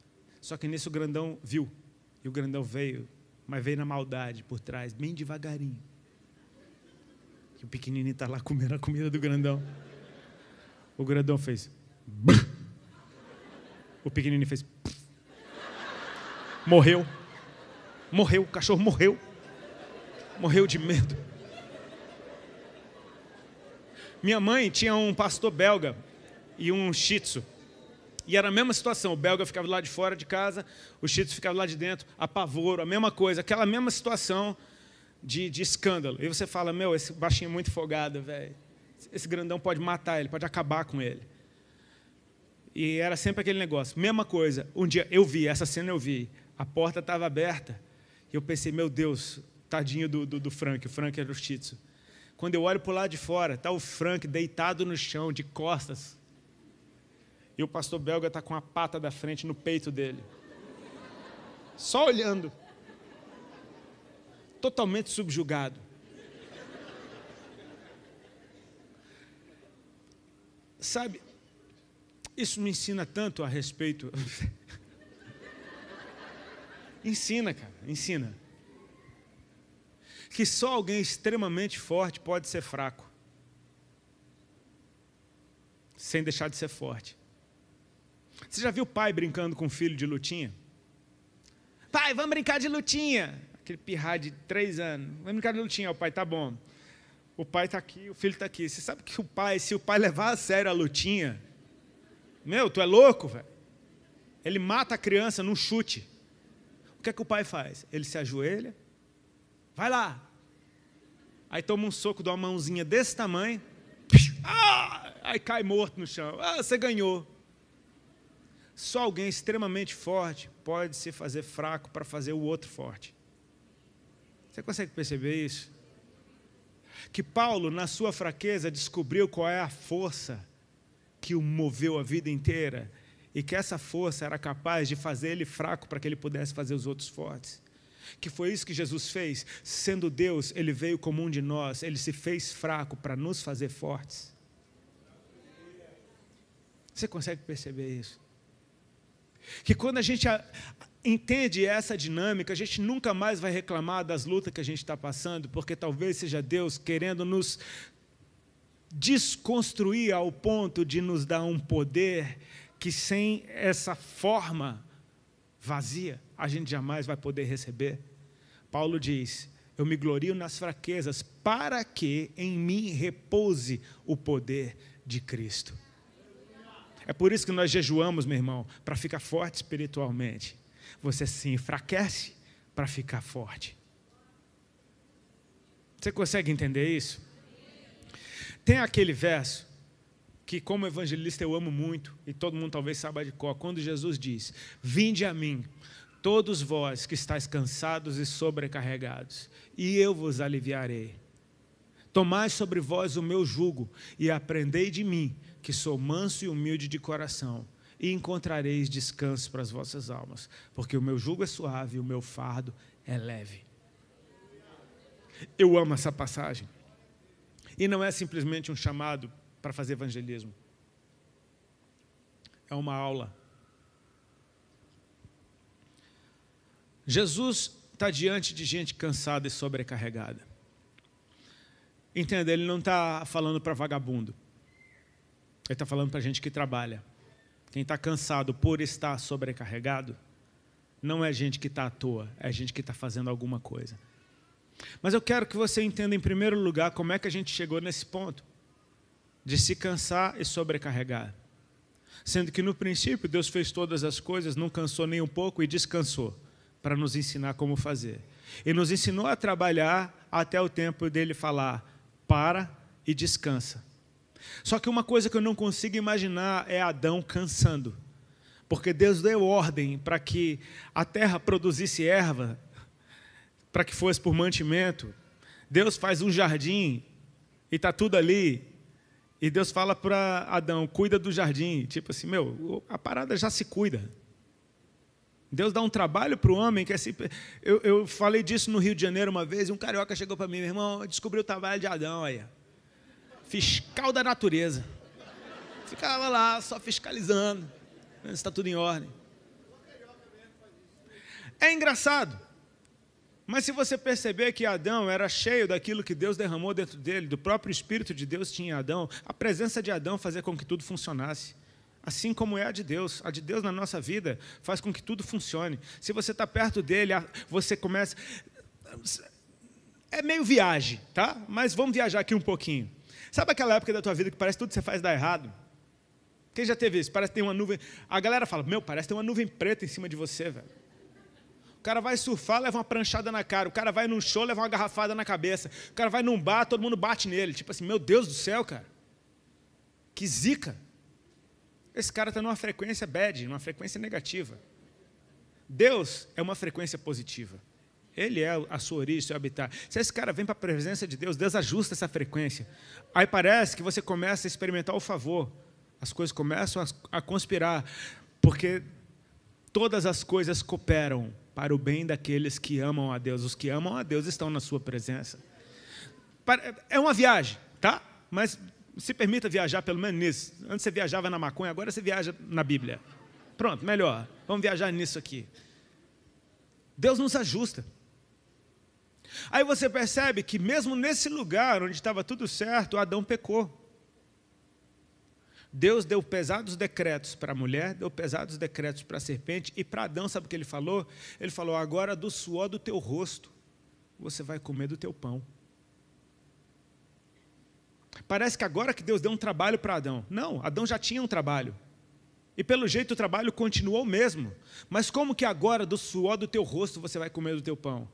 Só que nesse o grandão viu. E o grandão veio, mas veio na maldade por trás, bem devagarinho. E o pequenininho está lá comendo a comida do grandão. O grandão fez. O pequenininho fez. Morreu. Morreu, o cachorro morreu. Morreu de medo. Minha mãe tinha um pastor belga e um shih tzu. E era a mesma situação, o belga ficava lá de fora de casa, o shih tzu ficava lá de dentro, apavoro, a mesma coisa, aquela mesma situação de, de escândalo. E você fala, meu, esse baixinho é muito folgado, velho. Esse grandão pode matar ele, pode acabar com ele. E era sempre aquele negócio, mesma coisa. Um dia eu vi, essa cena eu vi, a porta estava aberta, e eu pensei, meu Deus, tadinho do, do, do Frank, o Frank era o shih tzu. Quando eu olho para o lado de fora, está o Frank deitado no chão, de costas. E o pastor belga está com a pata da frente no peito dele. Só olhando. Totalmente subjugado. Sabe, isso me ensina tanto a respeito. *laughs* ensina, cara, ensina que só alguém extremamente forte pode ser fraco, sem deixar de ser forte. Você já viu pai brincando com o filho de lutinha? Pai, vamos brincar de lutinha. Aquele pirrar de três anos. Vamos brincar de lutinha. O pai tá bom. O pai está aqui, o filho está aqui. Você sabe que o pai, se o pai levar a sério a lutinha, meu, tu é louco, velho. Ele mata a criança num chute. O que é que o pai faz? Ele se ajoelha. Vai lá, Aí toma um soco de uma mãozinha desse tamanho, ah, aí cai morto no chão. Ah, você ganhou. Só alguém extremamente forte pode se fazer fraco para fazer o outro forte. Você consegue perceber isso? Que Paulo, na sua fraqueza, descobriu qual é a força que o moveu a vida inteira e que essa força era capaz de fazer ele fraco para que ele pudesse fazer os outros fortes que foi isso que Jesus fez. Sendo Deus, ele veio como um de nós, ele se fez fraco para nos fazer fortes. Você consegue perceber isso? Que quando a gente entende essa dinâmica, a gente nunca mais vai reclamar das lutas que a gente está passando, porque talvez seja Deus querendo nos desconstruir ao ponto de nos dar um poder que sem essa forma vazia a gente jamais vai poder receber. Paulo diz: Eu me glorio nas fraquezas, para que em mim repouse o poder de Cristo. É por isso que nós jejuamos, meu irmão, para ficar forte espiritualmente. Você se enfraquece para ficar forte. Você consegue entender isso? Tem aquele verso que, como evangelista, eu amo muito, e todo mundo talvez saiba de qual, quando Jesus diz: Vinde a mim, Todos vós que estáis cansados e sobrecarregados, e eu vos aliviarei. Tomai sobre vós o meu jugo e aprendei de mim, que sou manso e humilde de coração, e encontrareis descanso para as vossas almas, porque o meu jugo é suave e o meu fardo é leve. Eu amo essa passagem. E não é simplesmente um chamado para fazer evangelismo. É uma aula Jesus está diante de gente cansada e sobrecarregada. Entenda, ele não está falando para vagabundo. Ele está falando para gente que trabalha. Quem está cansado por estar sobrecarregado, não é gente que está à toa, é gente que está fazendo alguma coisa. Mas eu quero que você entenda, em primeiro lugar, como é que a gente chegou nesse ponto de se cansar e sobrecarregar. Sendo que no princípio Deus fez todas as coisas, não cansou nem um pouco e descansou para nos ensinar como fazer. E nos ensinou a trabalhar até o tempo dele falar: para e descansa. Só que uma coisa que eu não consigo imaginar é Adão cansando. Porque Deus deu ordem para que a terra produzisse erva, para que fosse por mantimento. Deus faz um jardim e está tudo ali. E Deus fala para Adão: cuida do jardim. Tipo assim, meu, a parada já se cuida. Deus dá um trabalho para o homem que é se... eu, eu falei disso no Rio de Janeiro uma vez, e um carioca chegou para mim, meu irmão, descobriu o trabalho de Adão aí. Fiscal da natureza. Ficava lá, só fiscalizando. está tudo em ordem. É engraçado. Mas se você perceber que Adão era cheio daquilo que Deus derramou dentro dele, do próprio Espírito de Deus tinha Adão, a presença de Adão fazia com que tudo funcionasse assim como é a de Deus. A de Deus na nossa vida faz com que tudo funcione. Se você está perto dele, você começa. É meio viagem, tá? Mas vamos viajar aqui um pouquinho. Sabe aquela época da tua vida que parece que tudo que você faz dá errado? Quem já teve isso? Parece que tem uma nuvem. A galera fala: Meu, parece que tem uma nuvem preta em cima de você, velho. O cara vai surfar, leva uma pranchada na cara. O cara vai num show, leva uma garrafada na cabeça. O cara vai num bar, todo mundo bate nele. Tipo assim: Meu Deus do céu, cara. Que zica. Esse cara está numa frequência bad, numa frequência negativa. Deus é uma frequência positiva. Ele é a sua origem, seu habitat. Se esse cara vem para a presença de Deus, Deus ajusta essa frequência. Aí parece que você começa a experimentar o favor. As coisas começam a, conspirar, porque todas as coisas cooperam para o bem daqueles que amam a Deus. Os que amam a Deus estão na sua presença. É uma viagem, tá? Mas se permita viajar pelo menos nisso. Antes você viajava na maconha, agora você viaja na Bíblia. Pronto, melhor. Vamos viajar nisso aqui. Deus nos ajusta. Aí você percebe que, mesmo nesse lugar onde estava tudo certo, Adão pecou. Deus deu pesados decretos para a mulher, deu pesados decretos para a serpente, e para Adão, sabe o que ele falou? Ele falou: agora do suor do teu rosto você vai comer do teu pão. Parece que agora que Deus deu um trabalho para Adão. Não, Adão já tinha um trabalho. E pelo jeito o trabalho continuou o mesmo. Mas como que agora do suor do teu rosto você vai comer do teu pão?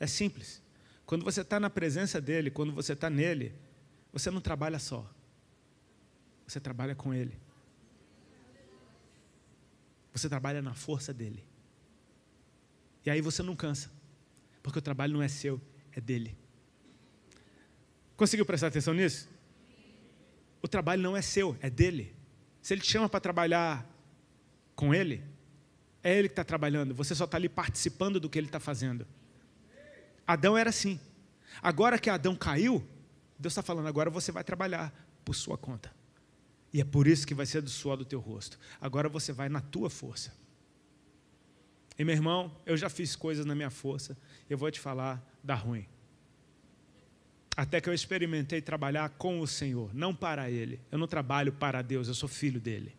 É simples. Quando você está na presença dele, quando você está nele, você não trabalha só. Você trabalha com ele. Você trabalha na força dele. E aí você não cansa. Porque o trabalho não é seu, é dele. Conseguiu prestar atenção nisso? O trabalho não é seu, é dele. Se ele te chama para trabalhar com ele, é ele que está trabalhando, você só está ali participando do que ele está fazendo. Adão era assim. Agora que Adão caiu, Deus está falando: agora você vai trabalhar por sua conta. E é por isso que vai ser do suor do teu rosto. Agora você vai na tua força. E meu irmão, eu já fiz coisas na minha força, eu vou te falar, dá ruim. Até que eu experimentei trabalhar com o Senhor, não para Ele. Eu não trabalho para Deus, eu sou filho dele.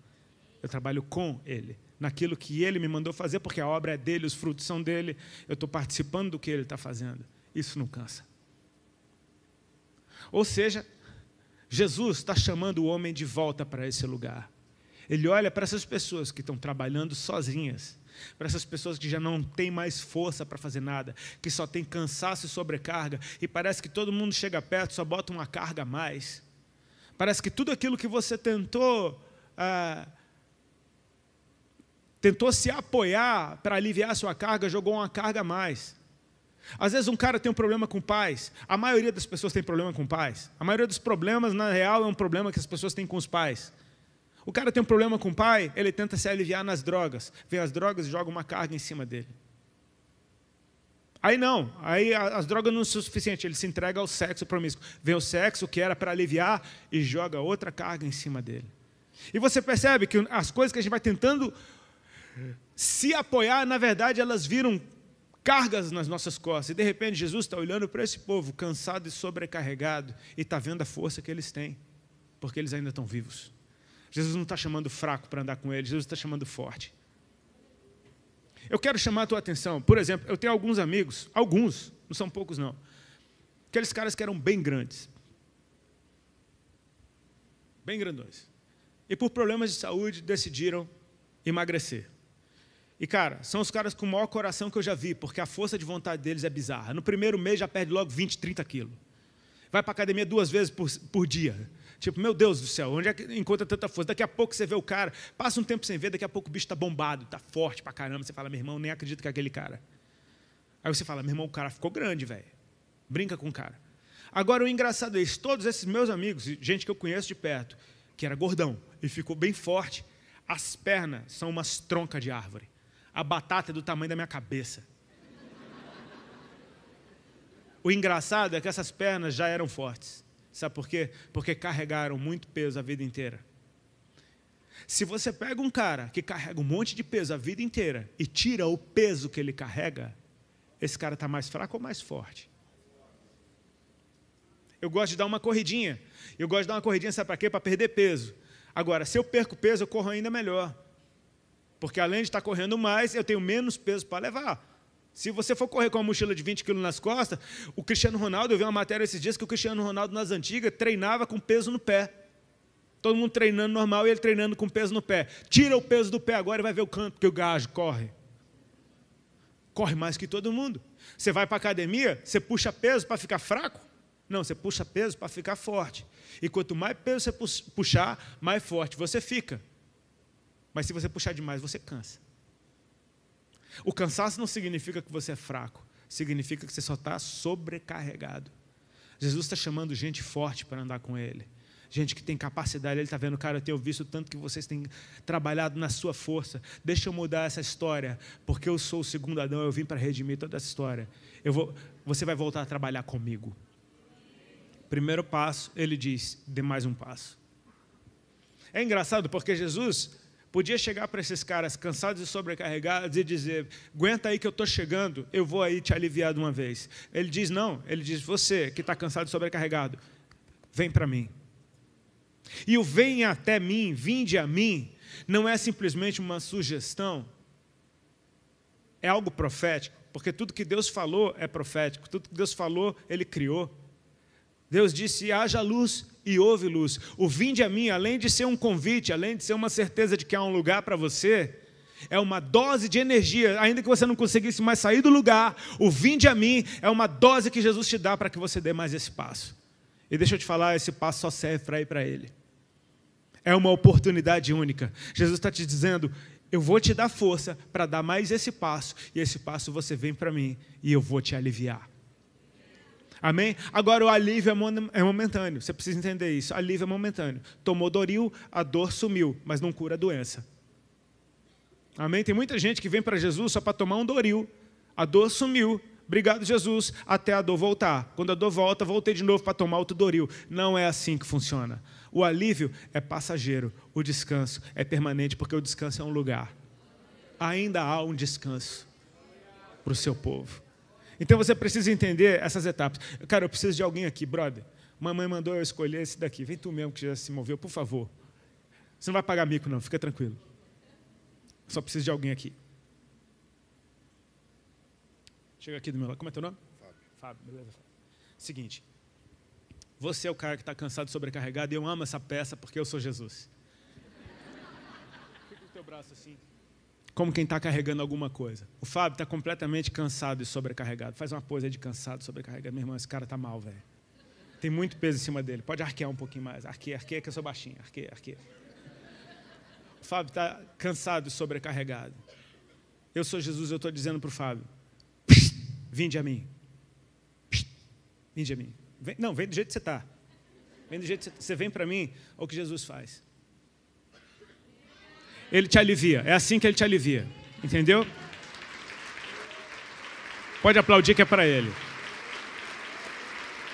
Eu trabalho com Ele, naquilo que Ele me mandou fazer, porque a obra é dele, os frutos são dele. Eu estou participando do que Ele está fazendo. Isso não cansa. Ou seja, Jesus está chamando o homem de volta para esse lugar. Ele olha para essas pessoas que estão trabalhando sozinhas para essas pessoas que já não têm mais força para fazer nada, que só tem cansaço e sobrecarga, e parece que todo mundo chega perto só bota uma carga a mais. Parece que tudo aquilo que você tentou. Ah, tentou se apoiar para aliviar a sua carga, jogou uma carga a mais. Às vezes um cara tem um problema com pais. A maioria das pessoas tem problema com pais. A maioria dos problemas, na real, é um problema que as pessoas têm com os pais. O cara tem um problema com o pai, ele tenta se aliviar nas drogas. Vem as drogas e joga uma carga em cima dele. Aí não, aí as drogas não são suficientes, ele se entrega ao sexo promíscuo. Vem o sexo que era para aliviar e joga outra carga em cima dele. E você percebe que as coisas que a gente vai tentando se apoiar, na verdade, elas viram cargas nas nossas costas. E de repente Jesus está olhando para esse povo cansado e sobrecarregado e está vendo a força que eles têm, porque eles ainda estão vivos. Jesus não está chamando fraco para andar com ele, Jesus está chamando forte. Eu quero chamar a tua atenção. Por exemplo, eu tenho alguns amigos, alguns, não são poucos não, aqueles caras que eram bem grandes. Bem grandões. E por problemas de saúde decidiram emagrecer. E, cara, são os caras com o maior coração que eu já vi, porque a força de vontade deles é bizarra. No primeiro mês já perde logo 20, 30 quilos. Vai para a academia duas vezes por, por dia. Tipo, meu Deus do céu, onde é que encontra tanta força? Daqui a pouco você vê o cara, passa um tempo sem ver, daqui a pouco o bicho está bombado, está forte pra caramba. Você fala, meu irmão, nem acredito que é aquele cara. Aí você fala, meu irmão, o cara ficou grande, velho. Brinca com o cara. Agora, o engraçado é isso: todos esses meus amigos, gente que eu conheço de perto, que era gordão e ficou bem forte, as pernas são umas troncas de árvore. A batata é do tamanho da minha cabeça. O engraçado é que essas pernas já eram fortes. Sabe por quê? Porque carregaram muito peso a vida inteira. Se você pega um cara que carrega um monte de peso a vida inteira e tira o peso que ele carrega, esse cara está mais fraco ou mais forte? Eu gosto de dar uma corridinha. Eu gosto de dar uma corridinha, sabe para quê? Para perder peso. Agora, se eu perco peso, eu corro ainda melhor. Porque além de estar correndo mais, eu tenho menos peso para levar. Se você for correr com uma mochila de 20 quilos nas costas, o Cristiano Ronaldo, eu vi uma matéria esses dias que o Cristiano Ronaldo nas antigas treinava com peso no pé. Todo mundo treinando normal e ele treinando com peso no pé. Tira o peso do pé agora e vai ver o canto que o gajo corre. Corre mais que todo mundo. Você vai para a academia, você puxa peso para ficar fraco? Não, você puxa peso para ficar forte. E quanto mais peso você puxar, mais forte você fica. Mas se você puxar demais, você cansa. O cansaço não significa que você é fraco, significa que você só está sobrecarregado. Jesus está chamando gente forte para andar com Ele, gente que tem capacidade. Ele está vendo, cara, eu tenho visto tanto que vocês têm trabalhado na sua força. Deixa eu mudar essa história, porque eu sou o segundo Adão, eu vim para redimir toda essa história. Eu vou, você vai voltar a trabalhar comigo. Primeiro passo, ele diz, dê mais um passo. É engraçado porque Jesus podia chegar para esses caras cansados e sobrecarregados e dizer: aguenta aí que eu estou chegando, eu vou aí te aliviar de uma vez. Ele diz: não, ele diz: você que está cansado e sobrecarregado, vem para mim. E o vem até mim, vinde a mim, não é simplesmente uma sugestão, é algo profético, porque tudo que Deus falou é profético, tudo que Deus falou, ele criou. Deus disse: haja luz e ouve luz. O vinde a mim, além de ser um convite, além de ser uma certeza de que há um lugar para você, é uma dose de energia, ainda que você não conseguisse mais sair do lugar, o vinde a mim é uma dose que Jesus te dá para que você dê mais esse passo. E deixa eu te falar, esse passo só serve para ir para Ele. É uma oportunidade única. Jesus está te dizendo: eu vou te dar força para dar mais esse passo, e esse passo você vem para mim e eu vou te aliviar. Amém? Agora, o alívio é, é momentâneo. Você precisa entender isso. Alívio é momentâneo. Tomou Doril, a dor sumiu, mas não cura a doença. Amém? Tem muita gente que vem para Jesus só para tomar um Doril. A dor sumiu. Obrigado, Jesus, até a dor voltar. Quando a dor volta, voltei de novo para tomar outro Doril. Não é assim que funciona. O alívio é passageiro, o descanso é permanente, porque o descanso é um lugar. Ainda há um descanso para o seu povo. Então você precisa entender essas etapas. Cara, eu preciso de alguém aqui, brother. Mamãe mandou eu escolher esse daqui. Vem tu mesmo que já se moveu, por favor. Você não vai pagar mico, não, fica tranquilo. Só preciso de alguém aqui. Chega aqui do meu lado. Como é teu nome? Fábio. Fábio, beleza. Seguinte. Você é o cara que está cansado, sobrecarregado, e eu amo essa peça porque eu sou Jesus. Fica com o teu braço assim como quem está carregando alguma coisa. O Fábio está completamente cansado e sobrecarregado. Faz uma pose de cansado, sobrecarregado. Meu irmão, esse cara está mal, velho. Tem muito peso em cima dele. Pode arquear um pouquinho mais. Arqueia, arqueia, que eu sou baixinho. Arqueia, arqueia. O Fábio está cansado e sobrecarregado. Eu sou Jesus, eu estou dizendo para o Fábio: vinde a mim. Vinde a mim. Vem, não, vem do jeito que você está. Vem do jeito que você, você vem para mim, olha é o que Jesus faz ele te alivia. É assim que ele te alivia. Entendeu? Pode aplaudir que é para ele.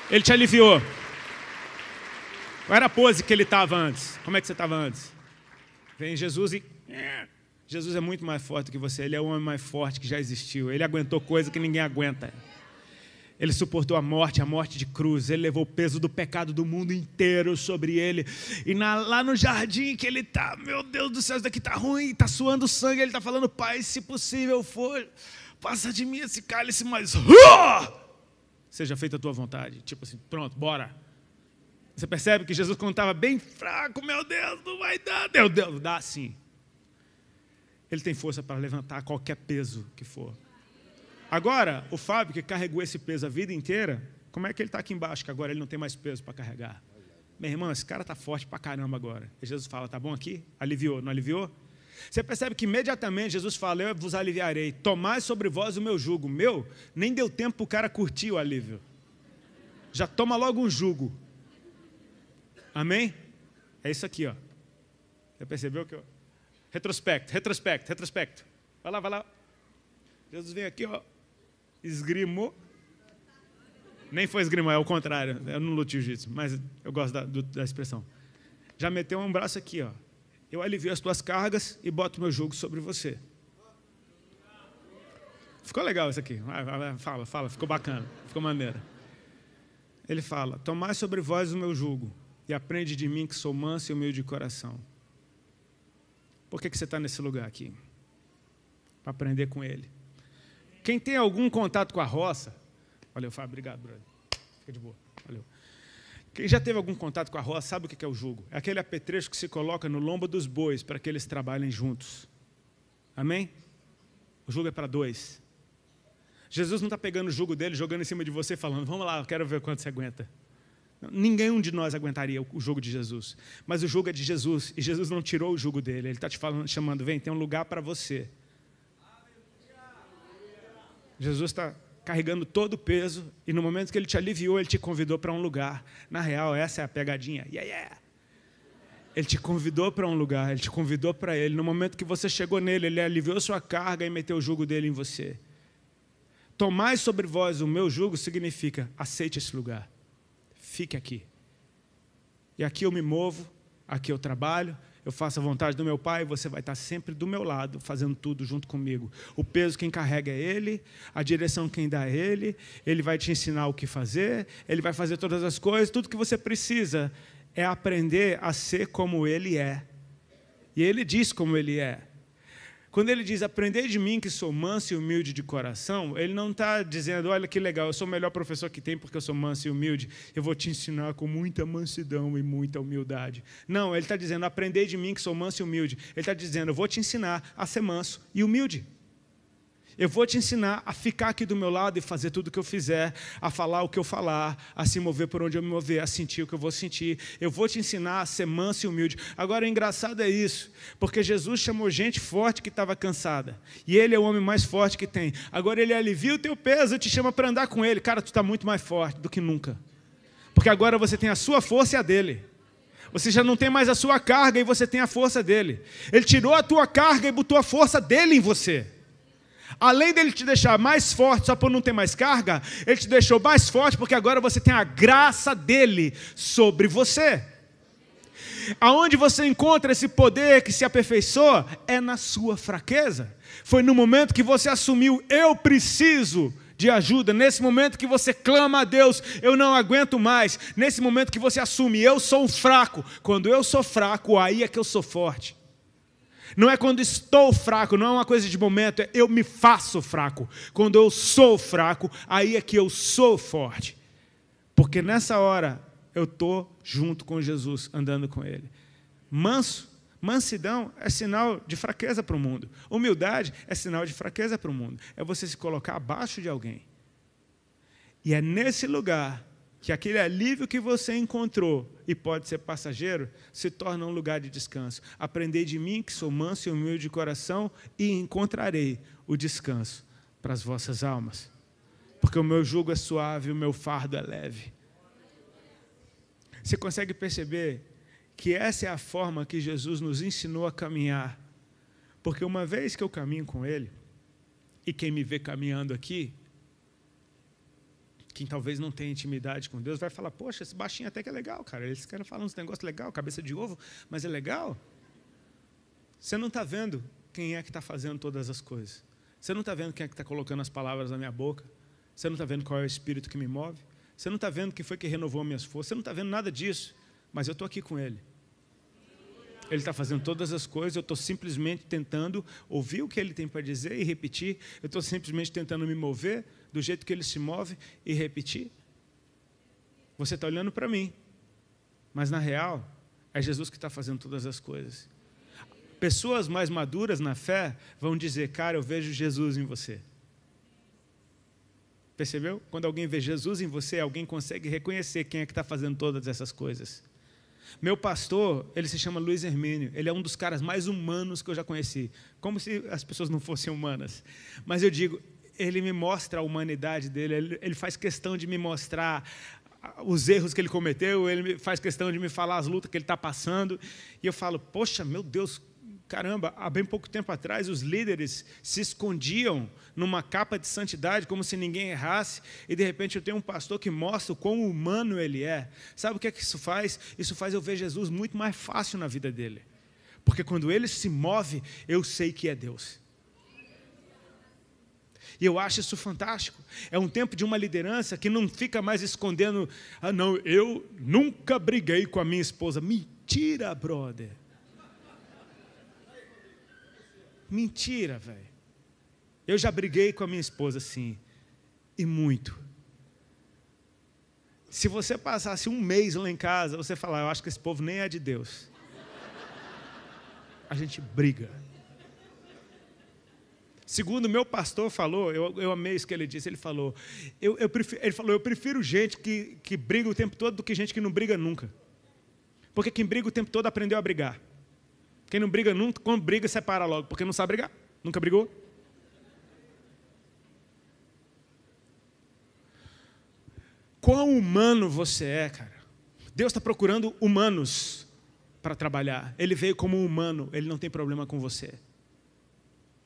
Ele te aliviou. Qual era a pose que ele estava antes? Como é que você estava antes? Vem Jesus e. Eh, Jesus é muito mais forte que você. Ele é o homem mais forte que já existiu. Ele aguentou coisa que ninguém aguenta. Ele suportou a morte, a morte de cruz. Ele levou o peso do pecado do mundo inteiro sobre ele. E na, lá no jardim que ele está, meu Deus do céu, isso daqui está ruim, está suando sangue. Ele está falando, Pai, se possível for, passa de mim esse cálice, mas uh! seja feita a tua vontade. Tipo assim, pronto, bora. Você percebe que Jesus, quando estava bem fraco, meu Deus, não vai dar, meu Deus, dá sim. Ele tem força para levantar qualquer peso que for. Agora, o Fábio, que carregou esse peso a vida inteira, como é que ele está aqui embaixo, que agora ele não tem mais peso para carregar? Meu irmão, esse cara está forte para caramba agora. E Jesus fala, tá bom aqui? Aliviou, não aliviou? Você percebe que imediatamente Jesus fala, eu vos aliviarei, tomai sobre vós o meu jugo. Meu, nem deu tempo para o cara curtir o alívio. Já toma logo um jugo. Amém? É isso aqui, ó. Você percebeu que eu... Retrospecto, retrospecto, retrospecto. Vai lá, vai lá. Jesus vem aqui, ó esgrimou. Nem foi esgrimou, é o contrário. Eu não luto jiu-jitsu, mas eu gosto da, do, da expressão. Já meteu um braço aqui, ó. Eu alivio as tuas cargas e boto meu jugo sobre você. Ficou legal isso aqui. Fala, fala, ficou bacana, ficou maneira. Ele fala: Tomai sobre vós o meu jugo e aprende de mim que sou manso e humilde de coração. Por que, que você está nesse lugar aqui? Para aprender com ele. Quem tem algum contato com a roça, valeu, Fábio, obrigado, brother. Fica de boa, valeu. Quem já teve algum contato com a roça sabe o que é o jugo. É aquele apetrecho que se coloca no lombo dos bois para que eles trabalhem juntos. Amém? O jugo é para dois. Jesus não está pegando o jugo dele, jogando em cima de você, falando: Vamos lá, eu quero ver quanto você aguenta. Ninguém de nós aguentaria o jugo de Jesus. Mas o jugo é de Jesus e Jesus não tirou o jugo dele. Ele está te falando, chamando: Vem, tem um lugar para você. Jesus está carregando todo o peso, e no momento que ele te aliviou, ele te convidou para um lugar. Na real, essa é a pegadinha. Yeah, yeah. Ele te convidou para um lugar, ele te convidou para ele. No momento que você chegou nele, ele aliviou sua carga e meteu o jugo dele em você. Tomai sobre vós o meu jugo significa aceite esse lugar. Fique aqui. E aqui eu me movo, aqui eu trabalho, eu faço a vontade do meu Pai, você vai estar sempre do meu lado, fazendo tudo junto comigo. O peso quem carrega é Ele, a direção quem dá é Ele, Ele vai te ensinar o que fazer, Ele vai fazer todas as coisas, tudo que você precisa é aprender a ser como Ele é. E Ele diz como Ele é. Quando ele diz aprender de mim que sou manso e humilde de coração, ele não está dizendo, olha que legal, eu sou o melhor professor que tem porque eu sou manso e humilde, eu vou te ensinar com muita mansidão e muita humildade. Não, ele está dizendo, aprender de mim que sou manso e humilde. Ele está dizendo, eu vou te ensinar a ser manso e humilde. Eu vou te ensinar a ficar aqui do meu lado e fazer tudo o que eu fizer, a falar o que eu falar, a se mover por onde eu me mover, a sentir o que eu vou sentir. Eu vou te ensinar a ser manso e humilde. Agora, o engraçado é isso, porque Jesus chamou gente forte que estava cansada, e ele é o homem mais forte que tem. Agora, ele alivia o teu peso, te chama para andar com ele. Cara, tu está muito mais forte do que nunca, porque agora você tem a sua força e a dele. Você já não tem mais a sua carga e você tem a força dele. Ele tirou a tua carga e botou a força dele em você. Além dele te deixar mais forte só por não ter mais carga, ele te deixou mais forte porque agora você tem a graça dele sobre você. Aonde você encontra esse poder que se aperfeiçoa é na sua fraqueza. Foi no momento que você assumiu eu preciso de ajuda, nesse momento que você clama a Deus, eu não aguento mais, nesse momento que você assume eu sou um fraco. Quando eu sou fraco, aí é que eu sou forte. Não é quando estou fraco, não é uma coisa de momento, é eu me faço fraco. Quando eu sou fraco, aí é que eu sou forte. Porque nessa hora eu estou junto com Jesus, andando com Ele. Manso, mansidão é sinal de fraqueza para o mundo. Humildade é sinal de fraqueza para o mundo. É você se colocar abaixo de alguém. E é nesse lugar que aquele alívio que você encontrou e pode ser passageiro se torna um lugar de descanso. Aprendei de mim, que sou manso e humilde de coração, e encontrarei o descanso para as vossas almas. Porque o meu jugo é suave, o meu fardo é leve. Você consegue perceber que essa é a forma que Jesus nos ensinou a caminhar? Porque uma vez que eu caminho com Ele, e quem me vê caminhando aqui, quem talvez não tenha intimidade com Deus vai falar: Poxa, esse baixinho até que é legal, cara. Eles querem falar uns negócios legal, cabeça de ovo, mas é legal. Você não está vendo quem é que está fazendo todas as coisas. Você não está vendo quem é que está colocando as palavras na minha boca. Você não está vendo qual é o espírito que me move. Você não está vendo quem foi que renovou minhas forças. Você não está vendo nada disso. Mas eu estou aqui com Ele. Ele está fazendo todas as coisas, eu estou simplesmente tentando ouvir o que ele tem para dizer e repetir, eu estou simplesmente tentando me mover, do jeito que ele se move e repetir? Você está olhando para mim, mas na real, é Jesus que está fazendo todas as coisas. Pessoas mais maduras na fé vão dizer: Cara, eu vejo Jesus em você. Percebeu? Quando alguém vê Jesus em você, alguém consegue reconhecer quem é que está fazendo todas essas coisas. Meu pastor, ele se chama Luiz Hermínio. Ele é um dos caras mais humanos que eu já conheci. Como se as pessoas não fossem humanas. Mas eu digo, ele me mostra a humanidade dele, ele, ele faz questão de me mostrar os erros que ele cometeu, ele faz questão de me falar as lutas que ele está passando. E eu falo, poxa, meu Deus, caramba, há bem pouco tempo atrás os líderes se escondiam numa capa de santidade como se ninguém errasse, e de repente eu tenho um pastor que mostra o quão humano ele é. Sabe o que é que isso faz? Isso faz eu ver Jesus muito mais fácil na vida dele. Porque quando ele se move, eu sei que é Deus. E eu acho isso fantástico. É um tempo de uma liderança que não fica mais escondendo, ah, não, eu nunca briguei com a minha esposa. Mentira, brother. Mentira, velho. Eu já briguei com a minha esposa, sim. E muito. Se você passasse um mês lá em casa, você falar, eu acho que esse povo nem é de Deus. A gente briga. Segundo meu pastor falou, eu, eu amei isso que ele disse. Ele falou, eu, eu prefiro, ele falou, eu prefiro gente que, que briga o tempo todo do que gente que não briga nunca. Porque quem briga o tempo todo aprendeu a brigar. Quem não briga nunca, quando briga, separa logo, porque não sabe brigar. Nunca brigou? Quão humano você é, cara? Deus está procurando humanos para trabalhar. Ele veio como humano, ele não tem problema com você.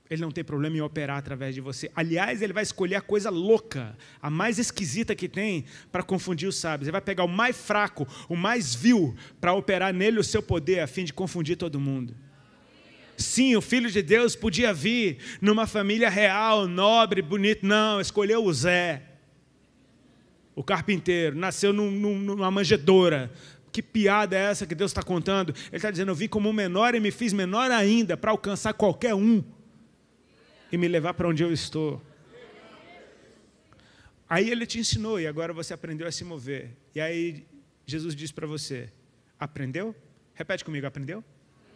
Ele não tem problema em operar através de você. Aliás, ele vai escolher a coisa louca, a mais esquisita que tem, para confundir os sábios. Ele vai pegar o mais fraco, o mais vil, para operar nele o seu poder, a fim de confundir todo mundo. Sim, o filho de Deus podia vir numa família real, nobre, bonita. Não, escolheu o Zé, o carpinteiro, nasceu num, numa manjedoura. Que piada é essa que Deus está contando? Ele está dizendo: Eu vim como menor e me fiz menor ainda para alcançar qualquer um e me levar para onde eu estou. Aí ele te ensinou e agora você aprendeu a se mover. E aí Jesus diz para você: Aprendeu? Repete comigo: Aprendeu?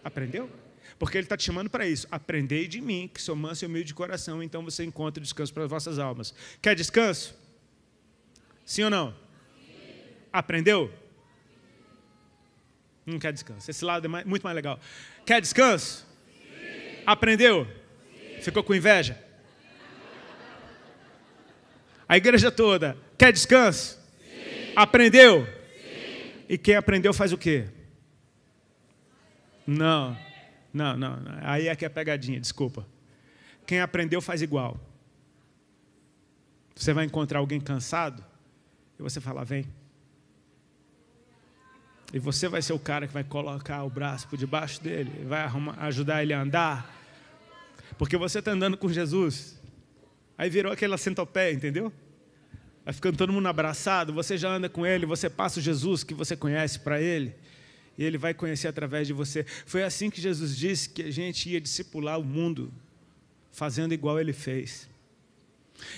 Aprendeu? Porque ele está te chamando para isso. Aprendei de mim, que sou manso e humilde de coração, então você encontra descanso para as vossas almas. Quer descanso? Sim ou não? Aprendeu? Não quer descanso. Esse lado é mais, muito mais legal. Quer descanso? Aprendeu? Ficou com inveja? A igreja toda quer descanso? Sim. Aprendeu? Sim. E quem aprendeu faz o quê? Não, não, não. Aí é que é pegadinha, desculpa. Quem aprendeu faz igual. Você vai encontrar alguém cansado e você fala, vem. E você vai ser o cara que vai colocar o braço por debaixo dele, vai arrumar, ajudar ele a andar, porque você está andando com Jesus, aí virou aquela centopéia, entendeu? Vai ficando todo mundo abraçado, você já anda com ele, você passa o Jesus que você conhece para ele, e ele vai conhecer através de você. Foi assim que Jesus disse que a gente ia discipular o mundo, fazendo igual ele fez.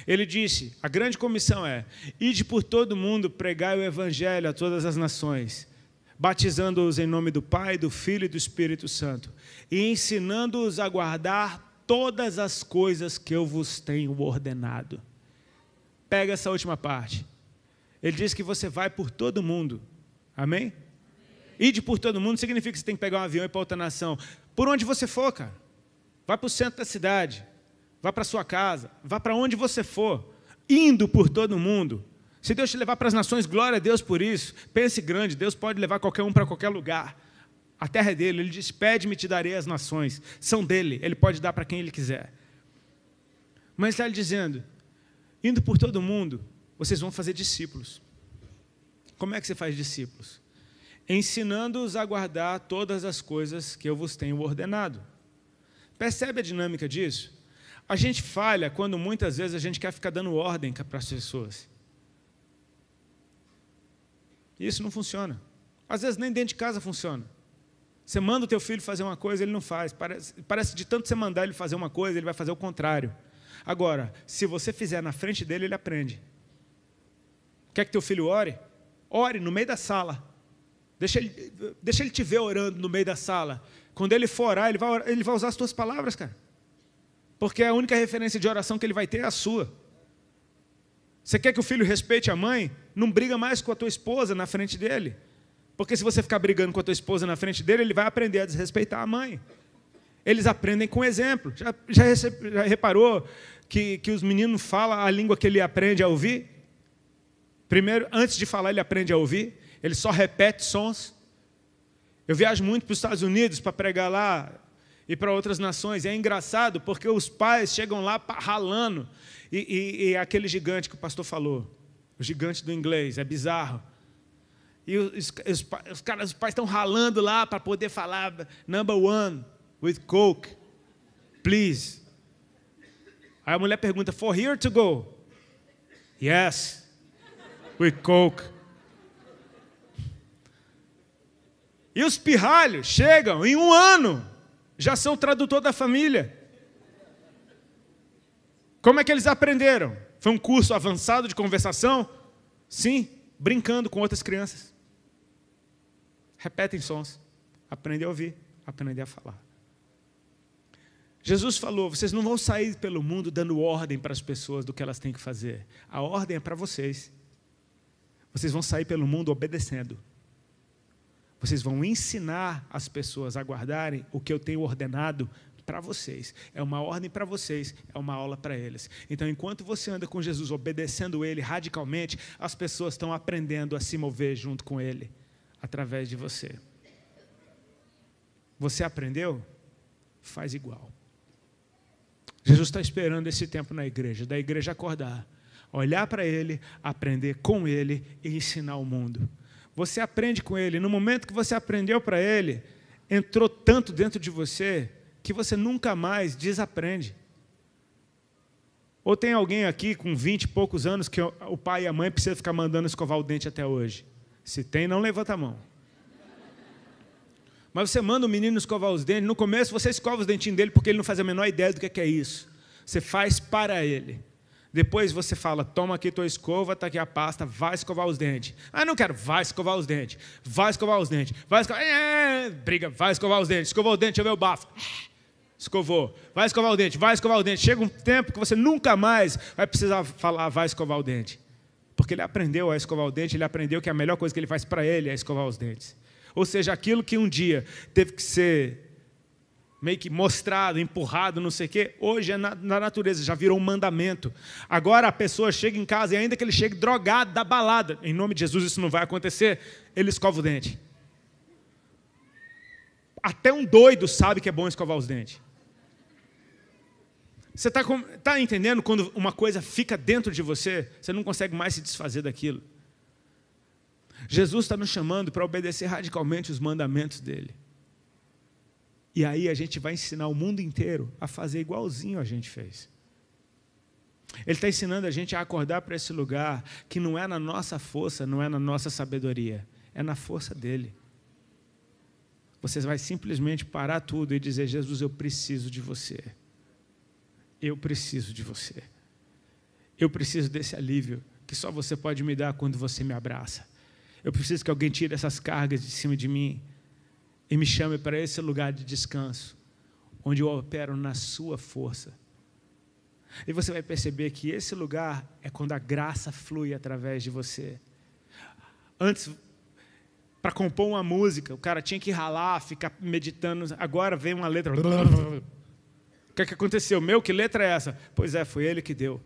Ele disse: a grande comissão é: ide por todo mundo, pregai o evangelho a todas as nações, batizando-os em nome do Pai, do Filho e do Espírito Santo, e ensinando-os a guardar todas as coisas que eu vos tenho ordenado. Pega essa última parte. Ele diz que você vai por todo mundo. Amém? Ide por todo mundo significa que você tem que pegar um avião e ir para outra nação. Por onde você for, cara. Vá para o centro da cidade. Vá para sua casa. Vá para onde você for. Indo por todo mundo. Se Deus te levar para as nações, glória a Deus por isso. Pense grande, Deus pode levar qualquer um para qualquer lugar. A terra é dele. Ele diz: Pede-me, te darei as nações. São dele. Ele pode dar para quem ele quiser. Mas está ele dizendo: Indo por todo mundo, vocês vão fazer discípulos. Como é que você faz discípulos? Ensinando-os a guardar todas as coisas que eu vos tenho ordenado. Percebe a dinâmica disso? A gente falha quando muitas vezes a gente quer ficar dando ordem para as pessoas. Isso não funciona. Às vezes nem dentro de casa funciona. Você manda o teu filho fazer uma coisa, ele não faz. Parece, parece de tanto você mandar ele fazer uma coisa, ele vai fazer o contrário. Agora, se você fizer na frente dele, ele aprende. Quer que teu filho ore? Ore no meio da sala. Deixa ele, deixa ele te ver orando no meio da sala. Quando ele for orar, ele vai, orar, ele vai usar as tuas palavras, cara. Porque a única referência de oração que ele vai ter é a sua. Você quer que o filho respeite a mãe? Não briga mais com a tua esposa na frente dele. Porque se você ficar brigando com a tua esposa na frente dele, ele vai aprender a desrespeitar a mãe. Eles aprendem com exemplo. Já, já, recebe, já reparou que, que os meninos falam a língua que ele aprende a ouvir? Primeiro, antes de falar, ele aprende a ouvir. Ele só repete sons. Eu viajo muito para os Estados Unidos para pregar lá e para outras nações. E é engraçado porque os pais chegam lá ralando. E, e, e aquele gigante que o pastor falou, o gigante do inglês, é bizarro. E os, os, os, caras, os pais estão ralando lá para poder falar number one with Coke, please. Aí a mulher pergunta, for here to go? Yes, with Coke. E os pirralhos chegam em um ano, já são tradutor da família. Como é que eles aprenderam? Foi um curso avançado de conversação? Sim, brincando com outras crianças repetem sons, aprendem a ouvir, aprendem a falar. Jesus falou: vocês não vão sair pelo mundo dando ordem para as pessoas do que elas têm que fazer. A ordem é para vocês. Vocês vão sair pelo mundo obedecendo. Vocês vão ensinar as pessoas a guardarem o que eu tenho ordenado para vocês. É uma ordem para vocês, é uma aula para eles. Então, enquanto você anda com Jesus obedecendo ele radicalmente, as pessoas estão aprendendo a se mover junto com ele através de você. Você aprendeu? Faz igual. Jesus está esperando esse tempo na igreja, da igreja acordar, olhar para Ele, aprender com Ele e ensinar o mundo. Você aprende com Ele. No momento que você aprendeu para Ele, entrou tanto dentro de você que você nunca mais desaprende. Ou tem alguém aqui com 20 e poucos anos que o pai e a mãe precisam ficar mandando escovar o dente até hoje? Se tem, não levanta a mão. Mas você manda o menino escovar os dentes. No começo você escova os dentinhos dele porque ele não faz a menor ideia do que é, é isso. Você faz para ele. Depois você fala: toma aqui tua escova, está aqui a pasta, vai escovar os dentes. Ah, não quero, vai escovar os dentes, vai escovar os dentes, vai escovar. É, briga, vai escovar os dentes, escovou o dente, deixa eu ver o bafo. *sighs* Escovou, vai escovar o dente, vai escovar o dente. Chega um tempo que você nunca mais vai precisar falar, vai escovar o dente. Porque ele aprendeu a escovar o dente, ele aprendeu que a melhor coisa que ele faz para ele é escovar os dentes. Ou seja, aquilo que um dia teve que ser meio que mostrado, empurrado, não sei o quê, hoje é na, na, natureza, já virou um mandamento. Agora a pessoa chega em casa e ainda que ele chegue drogado da balada, em nome de Jesus isso não vai acontecer, ele escova o dente. Até um doido sabe que é bom escovar os dentes. Você está tá entendendo quando uma coisa fica dentro de você, você não consegue mais se desfazer daquilo. Jesus está nos chamando para obedecer radicalmente os mandamentos dele. E aí a gente vai ensinar o mundo inteiro a fazer igualzinho a gente fez. Ele está ensinando a gente a acordar para esse lugar que não é na nossa força, não é na nossa sabedoria, é na força dele. Você vai simplesmente parar tudo e dizer: Jesus, eu preciso de você. Eu preciso de você. Eu preciso desse alívio que só você pode me dar quando você me abraça. Eu preciso que alguém tire essas cargas de cima de mim e me chame para esse lugar de descanso, onde eu opero na sua força. E você vai perceber que esse lugar é quando a graça flui através de você. Antes, para compor uma música, o cara tinha que ralar, ficar meditando. Agora vem uma letra que é que aconteceu? Meu, que letra é essa? Pois é, foi ele que deu.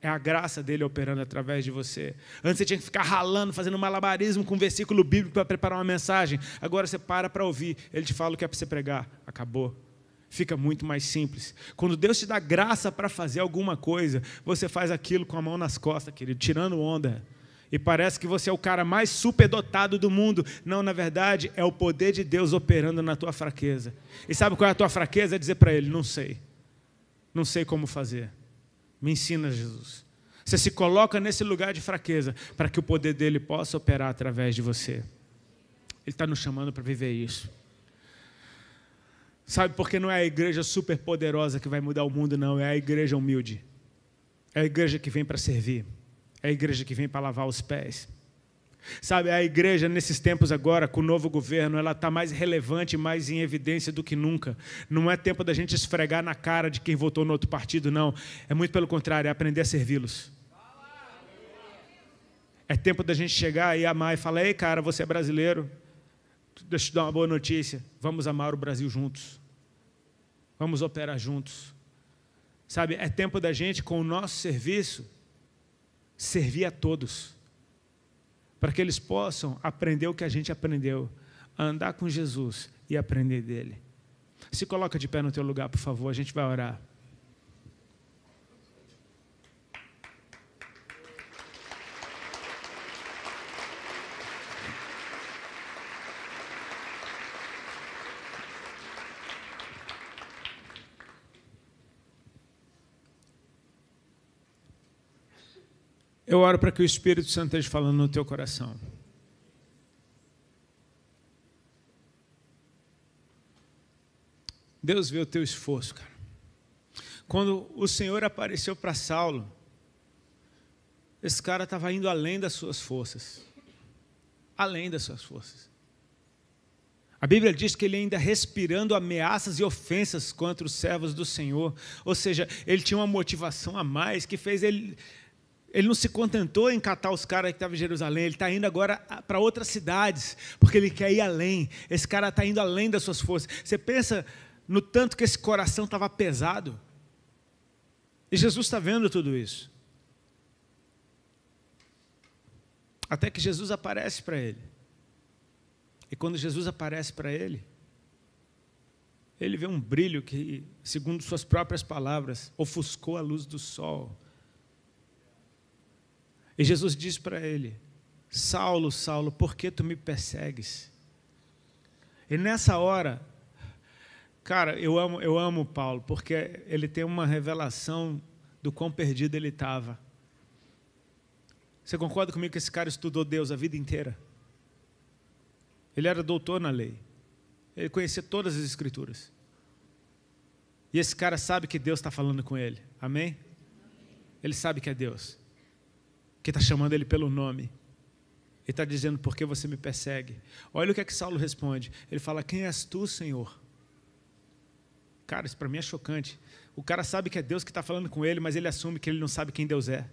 É a graça dele operando através de você. Antes você tinha que ficar ralando, fazendo malabarismo com um versículo bíblico para preparar uma mensagem. Agora você para para ouvir. Ele te fala o que é para você pregar. Acabou. Fica muito mais simples. Quando Deus te dá graça para fazer alguma coisa, você faz aquilo com a mão nas costas, querido, tirando onda e parece que você é o cara mais superdotado do mundo. Não, na verdade, é o poder de Deus operando na tua fraqueza. E sabe qual é a tua fraqueza? É dizer para ele: não sei. Não sei como fazer. Me ensina, Jesus. Você se coloca nesse lugar de fraqueza para que o poder dele possa operar através de você. Ele está nos chamando para viver isso. Sabe, porque não é a igreja superpoderosa que vai mudar o mundo, não. É a igreja humilde. É a igreja que vem para servir é a igreja que vem para lavar os pés. Sabe, a igreja nesses tempos agora, com o novo governo, ela está mais relevante, mais em evidência do que nunca. Não é tempo da gente esfregar na cara de quem votou no outro partido, não. É muito pelo contrário, é aprender a servi-los. É tempo da gente chegar e amar e falar: ei, cara, você é brasileiro, deixa eu te dar uma boa notícia. Vamos amar o Brasil juntos. Vamos operar juntos. Sabe, é tempo da gente, com o nosso serviço, servir a todos, para que eles possam aprender o que a gente aprendeu, a andar com Jesus e aprender dele. Se coloca de pé no teu lugar, por favor, a gente vai orar. Eu oro para que o Espírito Santo esteja falando no teu coração. Deus vê o teu esforço, cara. Quando o Senhor apareceu para Saulo, esse cara estava indo além das suas forças. Além das suas forças. A Bíblia diz que ele ainda respirando ameaças e ofensas contra os servos do Senhor. Ou seja, ele tinha uma motivação a mais que fez ele ele não se contentou em catar os caras que estavam em Jerusalém, ele está indo agora ah, para outras cidades, porque ele quer ir além. Esse cara está indo além das suas forças. Você pensa no tanto que esse coração estava pesado. E Jesus está vendo tudo isso. Até que Jesus aparece para ele. E quando Jesus aparece para ele, ele vê um brilho que, segundo suas próprias palavras, ofuscou a luz do sol e Jesus diz para ele: Saulo, Saulo, por que tu me persegues? E nessa hora, cara, eu amo, eu amo Paulo, porque ele tem uma revelação do quão perdido ele estava. Você concorda comigo que esse cara estudou Deus a vida inteira? Ele era doutor na lei. Ele conhecia todas as escrituras. E esse cara sabe que Deus está falando com ele. Amém? Ele sabe que é Deus está chamando ele pelo nome. Ele está dizendo: Por que você me persegue? Olha o que é que Saulo responde. Ele fala: Quem és tu, Senhor? Cara, isso para mim é chocante. O cara sabe que é Deus que está falando com ele, mas ele assume que ele não sabe quem Deus é.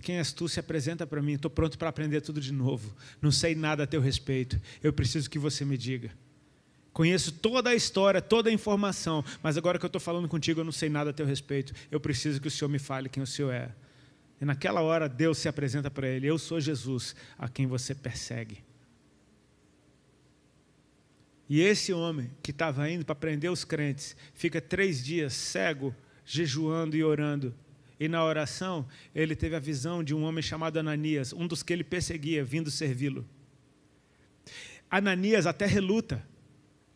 Quem és tu? Se apresenta para mim. Estou pronto para aprender tudo de novo. Não sei nada a teu respeito. Eu preciso que você me diga. Conheço toda a história, toda a informação, mas agora que eu estou falando contigo, eu não sei nada a teu respeito. Eu preciso que o Senhor me fale quem o Senhor é. E naquela hora Deus se apresenta para ele: Eu sou Jesus, a quem você persegue. E esse homem que estava indo para prender os crentes fica três dias cego, jejuando e orando. E na oração, ele teve a visão de um homem chamado Ananias, um dos que ele perseguia, vindo servi-lo. Ananias até reluta,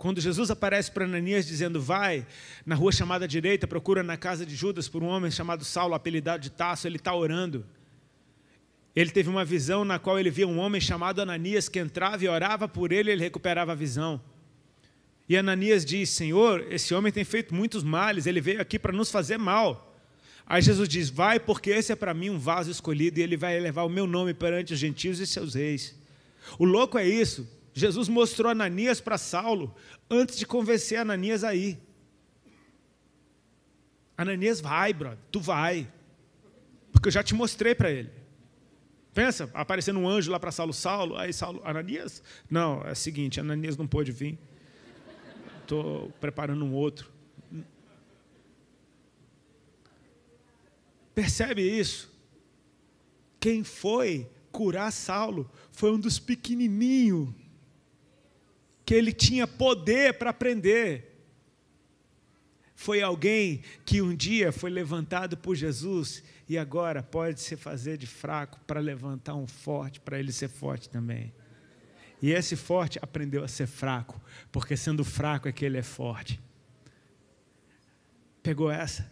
quando Jesus aparece para Ananias dizendo: Vai na rua chamada direita, procura na casa de Judas por um homem chamado Saulo, apelidado de Tasso, ele está orando. Ele teve uma visão na qual ele via um homem chamado Ananias que entrava e orava por ele, e ele recuperava a visão. E Ananias diz: Senhor, esse homem tem feito muitos males, ele veio aqui para nos fazer mal. Aí Jesus diz: Vai, porque esse é para mim um vaso escolhido e ele vai elevar o meu nome perante os gentios e seus reis. O louco é isso. Jesus mostrou Ananias para Saulo antes de convencer Ananias a ir. Ananias, vai, brother, tu vai. Porque eu já te mostrei para ele. Pensa, aparecendo um anjo lá para Saulo, Saulo, aí Saulo, Ananias? Não, é o seguinte, Ananias não pôde vir. Estou preparando um outro. Percebe isso? Quem foi curar Saulo foi um dos pequenininhos porque ele tinha poder para aprender. Foi alguém que um dia foi levantado por Jesus e agora pode se fazer de fraco para levantar um forte, para ele ser forte também. E esse forte aprendeu a ser fraco, porque sendo fraco é que ele é forte. Pegou essa?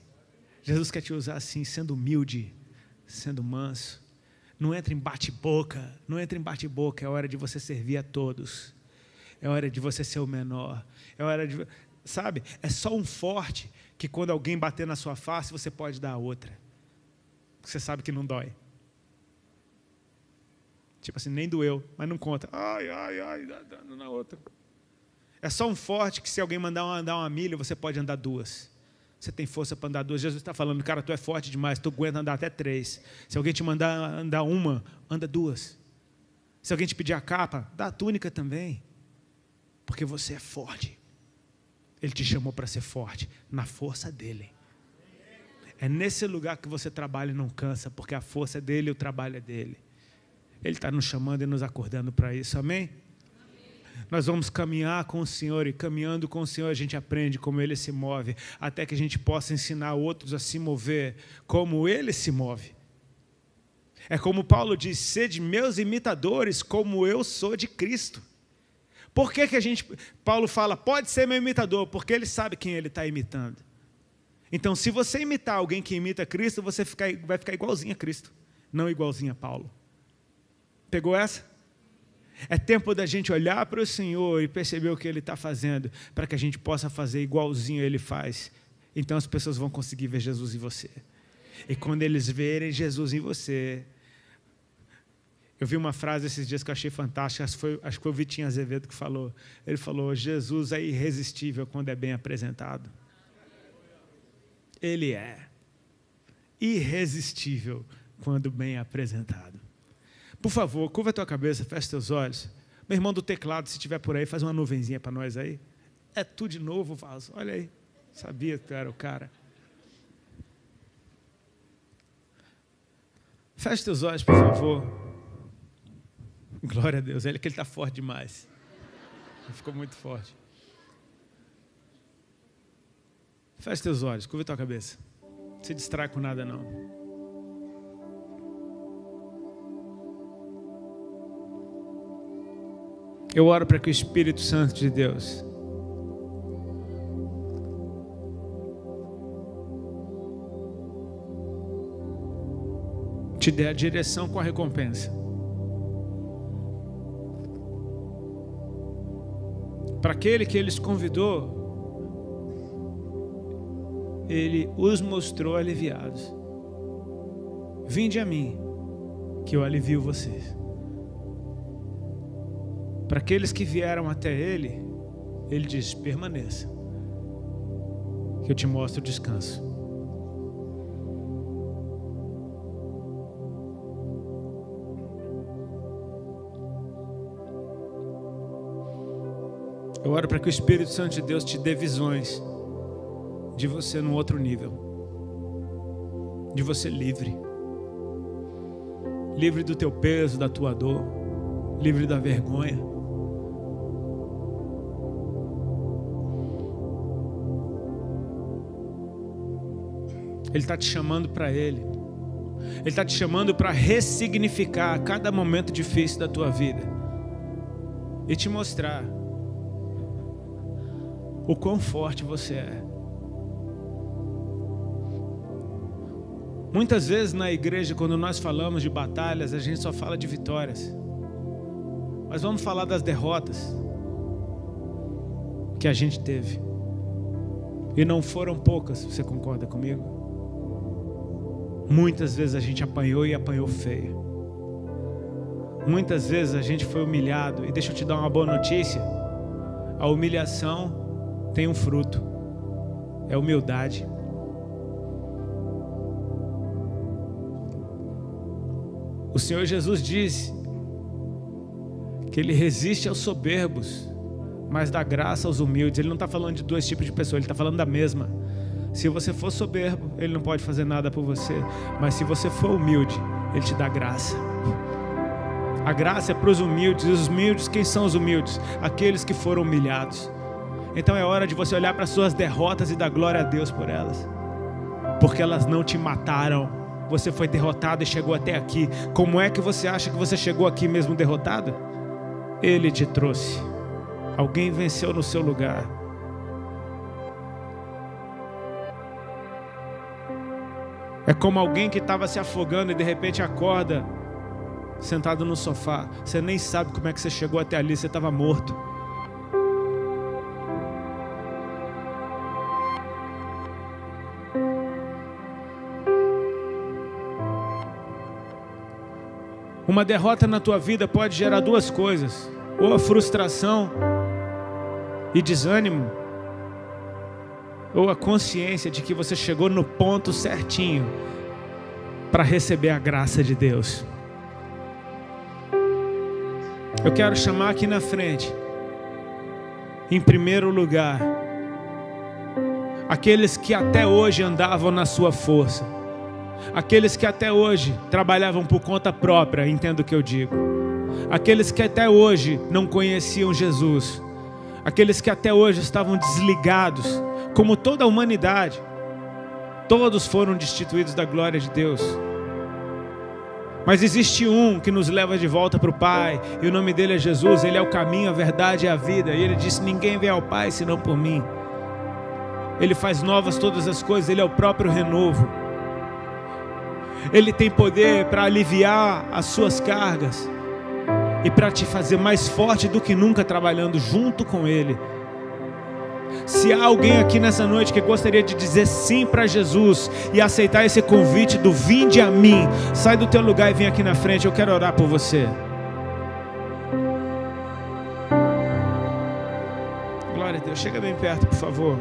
Jesus quer te usar assim, sendo humilde, sendo manso. Não entra em bate-boca, não entra em bate-boca, é hora de você servir a todos é hora de você ser o menor, é hora de. Sabe? É só um forte que quando alguém bater na sua face, você pode dar a outra. Você sabe que não dói. Tipo assim, nem doeu, mas não conta. Ai, ai, ai, dando na outra. É só um forte que se alguém mandar andar uma milha, você pode andar duas. Você tem força para andar duas. Jesus está falando, cara, tu é forte demais, tu aguenta andar até três. Se alguém te mandar andar uma, anda duas. Se alguém te pedir a capa, dá a túnica também porque você é forte. Ele te chamou para ser forte na força dele. É nesse lugar que você trabalha e não cansa, porque a força é dele e o trabalho é dele. Ele está nos chamando e nos acordando para isso, amém? amém? Nós vamos caminhar com o Senhor e caminhando com o Senhor a gente aprende como ele se move, até que a gente possa ensinar outros a se mover como ele se move. É como Paulo diz: sede meus imitadores, como eu sou de Cristo. Por que, que a gente, Paulo fala, pode ser meu imitador? Porque ele sabe quem ele está imitando. Então, se você imitar alguém que imita Cristo, você fica, vai ficar igualzinho a Cristo, não igualzinho a Paulo. Pegou essa? É tempo da gente olhar para o Senhor e perceber o que Ele está fazendo, para que a gente possa fazer igualzinho Ele faz. Então as pessoas vão conseguir ver Jesus em você. E quando eles verem Jesus em você, eu vi uma frase esses dias que eu achei fantástica, acho que foi, acho que foi o Vitinho Azevedo que falou. Ele falou: Jesus é irresistível quando é bem apresentado. Ele é irresistível quando bem apresentado. Por favor, curva a tua cabeça, fecha teus olhos. Meu irmão do teclado, se tiver por aí, faz uma nuvenzinha para nós aí. É tu de novo, Vaso. Olha aí. Sabia que tu era o cara. Feche teus olhos, por favor. *laughs* Glória a Deus. Ele é que ele está forte demais. Ele ficou muito forte. Feche teus olhos, curva tua cabeça. Não se distrai com nada não. Eu oro para que o Espírito Santo de Deus te dê a direção com a recompensa. para aquele que eles convidou, ele os mostrou aliviados. Vinde a mim, que eu alivio vocês. Para aqueles que vieram até ele, ele diz: permaneça, que eu te mostro o descanso. Eu oro para que o Espírito Santo de Deus te dê visões de você num outro nível, de você livre, livre do teu peso, da tua dor, livre da vergonha. Ele está te chamando para Ele. Ele está te chamando para ressignificar cada momento difícil da tua vida e te mostrar o quão forte você é. Muitas vezes na igreja, quando nós falamos de batalhas, a gente só fala de vitórias. Mas vamos falar das derrotas que a gente teve. E não foram poucas, você concorda comigo? Muitas vezes a gente apanhou e apanhou feio. Muitas vezes a gente foi humilhado. E deixa eu te dar uma boa notícia: a humilhação tem um fruto: é humildade. O Senhor Jesus diz que ele resiste aos soberbos, mas dá graça aos humildes. Ele não está falando de dois tipos de pessoa, ele está falando da mesma. Se você for soberbo, ele não pode fazer nada por você, mas se você for humilde, ele te dá graça. A graça é para os humildes, e os humildes, quem são os humildes? Aqueles que foram humilhados. Então é hora de você olhar para suas derrotas e dar glória a Deus por elas. Porque elas não te mataram. Você foi derrotado e chegou até aqui. Como é que você acha que você chegou aqui mesmo derrotado? Ele te trouxe. Alguém venceu no seu lugar. É como alguém que estava se afogando e de repente acorda sentado no sofá. Você nem sabe como é que você chegou até ali, você estava morto. Uma derrota na tua vida pode gerar duas coisas: ou a frustração e desânimo, ou a consciência de que você chegou no ponto certinho para receber a graça de Deus. Eu quero chamar aqui na frente, em primeiro lugar, aqueles que até hoje andavam na sua força Aqueles que até hoje trabalhavam por conta própria, entendo o que eu digo. Aqueles que até hoje não conheciam Jesus. Aqueles que até hoje estavam desligados, como toda a humanidade. Todos foram destituídos da glória de Deus. Mas existe um que nos leva de volta para o Pai, e o nome dele é Jesus, ele é o caminho, a verdade e a vida. E ele disse: Ninguém vem ao Pai senão por mim. Ele faz novas todas as coisas, ele é o próprio renovo. Ele tem poder para aliviar as suas cargas e para te fazer mais forte do que nunca trabalhando junto com Ele. Se há alguém aqui nessa noite que gostaria de dizer sim para Jesus e aceitar esse convite do vinde a mim, sai do teu lugar e vem aqui na frente, eu quero orar por você. Glória a Deus, chega bem perto, por favor.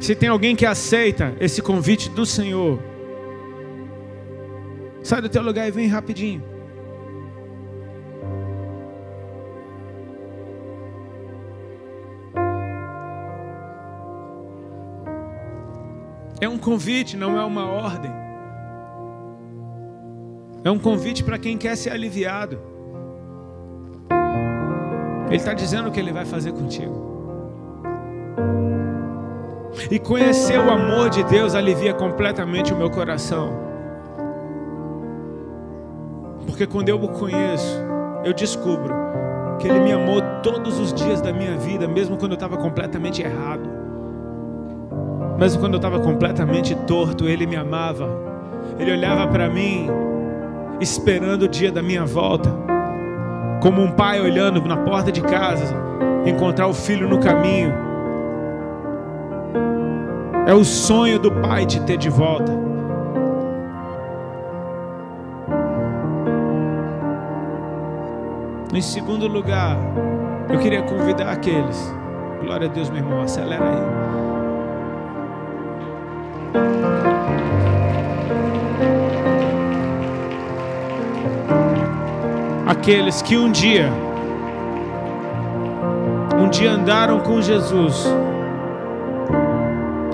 Se tem alguém que aceita esse convite do Senhor, sai do teu lugar e vem rapidinho. É um convite, não é uma ordem. É um convite para quem quer ser aliviado. Ele está dizendo o que ele vai fazer contigo. E conhecer o amor de Deus alivia completamente o meu coração. Porque quando eu o conheço, eu descubro que Ele me amou todos os dias da minha vida, mesmo quando eu estava completamente errado. Mesmo quando eu estava completamente torto, Ele me amava. Ele olhava para mim, esperando o dia da minha volta. Como um pai olhando na porta de casa, encontrar o filho no caminho é o sonho do Pai te ter de volta. Em segundo lugar, eu queria convidar aqueles. Glória a Deus, meu irmão, acelera aí. aqueles que um dia, um dia andaram com Jesus,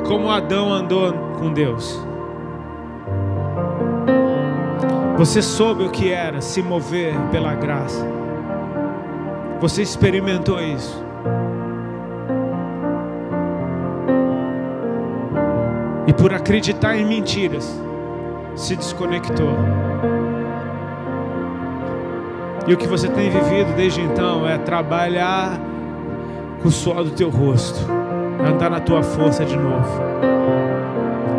como Adão andou com Deus. Você soube o que era se mover pela graça. Você experimentou isso. E por acreditar em mentiras, se desconectou. E o que você tem vivido desde então é trabalhar com o suor do teu rosto andar na tua força de novo.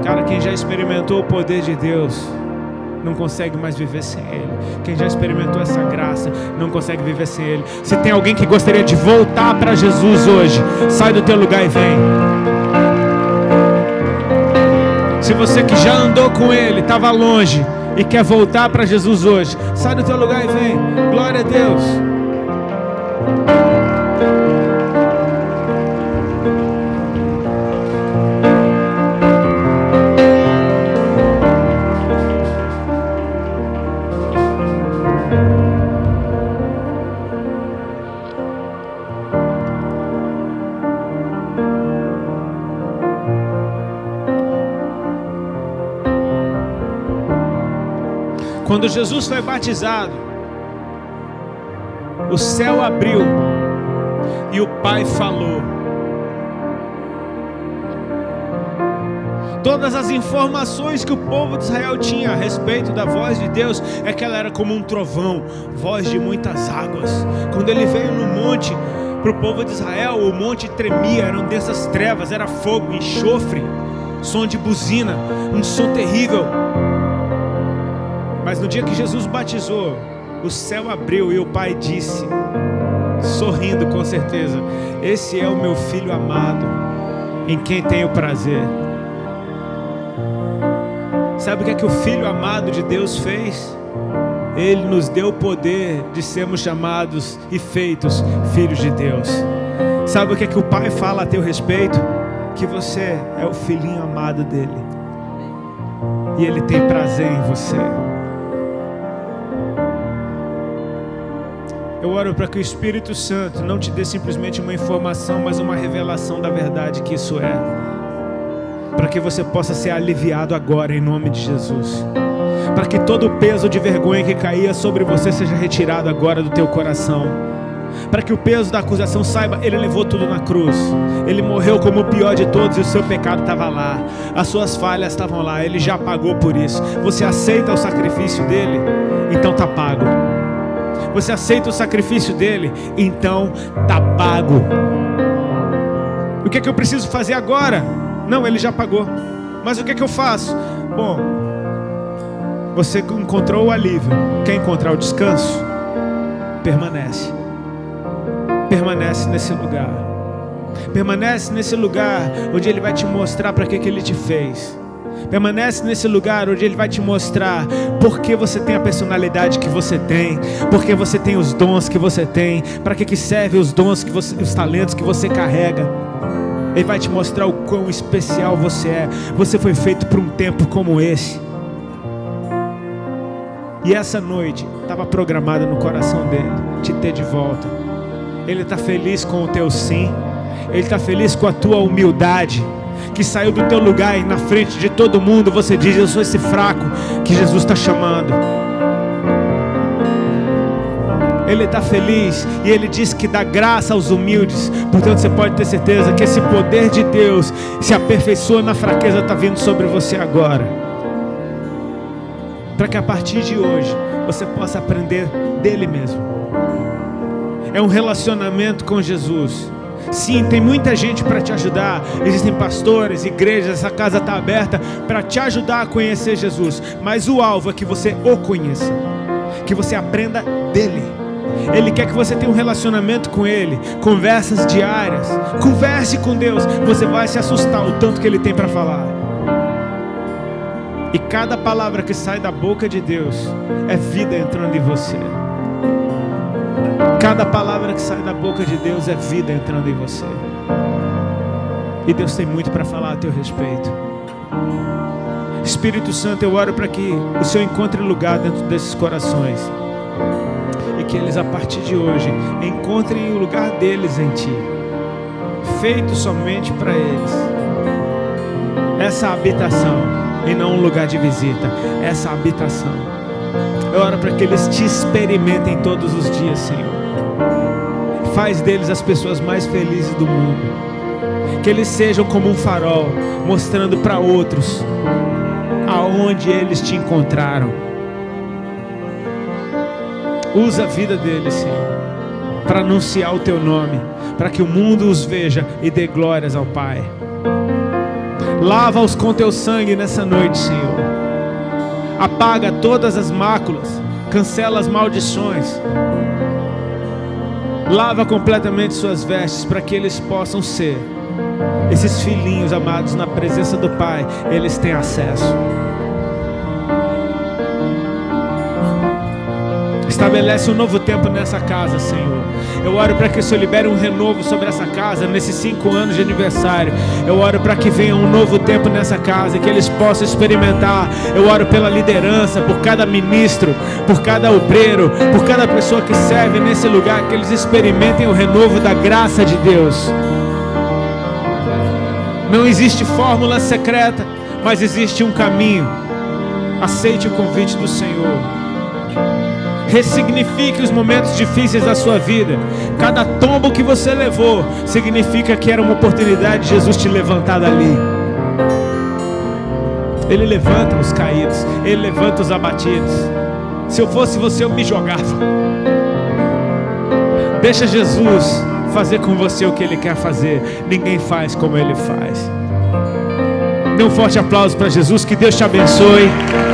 Cara, quem já experimentou o poder de Deus não consegue mais viver sem Ele. Quem já experimentou essa graça não consegue viver sem Ele. Se tem alguém que gostaria de voltar para Jesus hoje, sai do teu lugar e vem. Se você que já andou com Ele, estava longe e quer voltar para Jesus hoje, sai do teu lugar e vem. Glória a Deus. Quando Jesus foi batizado, o céu abriu e o Pai falou. Todas as informações que o povo de Israel tinha a respeito da voz de Deus é que ela era como um trovão, voz de muitas águas. Quando ele veio no monte, para o povo de Israel, o monte tremia, eram dessas trevas, era fogo, enxofre, som de buzina, um som terrível. Mas no dia que Jesus batizou, o céu abriu e o Pai disse, sorrindo com certeza: Esse é o meu filho amado, em quem tenho prazer. Sabe o que é que o filho amado de Deus fez? Ele nos deu o poder de sermos chamados e feitos filhos de Deus. Sabe o que é que o Pai fala a teu respeito? Que você é o filhinho amado dele. E ele tem prazer em você. Eu oro para que o Espírito Santo não te dê simplesmente uma informação, mas uma revelação da verdade que isso é. Para que você possa ser aliviado agora, em nome de Jesus. Para que todo o peso de vergonha que caía sobre você seja retirado agora do teu coração para que o peso da acusação saiba, ele levou tudo na cruz. Ele morreu como o pior de todos e o seu pecado estava lá. As suas falhas estavam lá, ele já pagou por isso. Você aceita o sacrifício dele? Então tá pago você aceita o sacrifício dele, então tá pago. O que é que eu preciso fazer agora? Não, ele já pagou. Mas o que é que eu faço? Bom, você encontrou o alívio. Quer encontrar o descanso? Permanece. Permanece nesse lugar. Permanece nesse lugar onde ele vai te mostrar para que que ele te fez. Permanece nesse lugar onde Ele vai te mostrar porque você tem a personalidade que você tem, porque você tem os dons que você tem, para que, que serve os dons, que você, os talentos que você carrega. Ele vai te mostrar o quão especial você é. Você foi feito para um tempo como esse. E essa noite estava programada no coração dele te ter de volta. Ele está feliz com o teu sim. Ele está feliz com a tua humildade que saiu do teu lugar e na frente de todo mundo você diz: Eu sou esse fraco que Jesus está chamando. Ele está feliz e ele diz que dá graça aos humildes. Portanto, você pode ter certeza que esse poder de Deus se aperfeiçoa na fraqueza, está vindo sobre você agora. Para que a partir de hoje você possa aprender dele mesmo. É um relacionamento com Jesus Sim, tem muita gente para te ajudar. Existem pastores, igrejas, essa casa está aberta para te ajudar a conhecer Jesus. Mas o alvo é que você o conheça, que você aprenda dele. Ele quer que você tenha um relacionamento com Ele, conversas diárias. Converse com Deus, você vai se assustar o tanto que Ele tem para falar. E cada palavra que sai da boca de Deus é vida entrando em você. Cada palavra que sai da boca de Deus é vida entrando em você. E Deus tem muito para falar a teu respeito. Espírito Santo, eu oro para que o Senhor encontre lugar dentro desses corações. E que eles, a partir de hoje, encontrem o lugar deles em Ti. Feito somente para eles. Essa habitação, e não um lugar de visita. Essa habitação. Eu oro para que eles te experimentem todos os dias, Senhor. Faz deles as pessoas mais felizes do mundo. Que eles sejam como um farol, mostrando para outros aonde eles te encontraram. Usa a vida deles, Senhor, para anunciar o teu nome, para que o mundo os veja e dê glórias ao Pai. Lava-os com teu sangue nessa noite, Senhor apaga todas as máculas, cancela as maldições, lava completamente suas vestes para que eles possam ser esses filhinhos amados na presença do Pai, eles têm acesso. estabelece um novo tempo nessa casa, Senhor. Eu oro para que o Senhor libere um renovo sobre essa casa nesses cinco anos de aniversário. Eu oro para que venha um novo tempo nessa casa, que eles possam experimentar. Eu oro pela liderança, por cada ministro, por cada obreiro, por cada pessoa que serve nesse lugar, que eles experimentem o renovo da graça de Deus. Não existe fórmula secreta, mas existe um caminho. Aceite o convite do Senhor. Ressignifique os momentos difíceis da sua vida. Cada tombo que você levou significa que era uma oportunidade de Jesus te levantar dali. Ele levanta os caídos, ele levanta os abatidos. Se eu fosse você, eu me jogava. Deixa Jesus fazer com você o que ele quer fazer. Ninguém faz como ele faz. Dê um forte aplauso para Jesus. Que Deus te abençoe.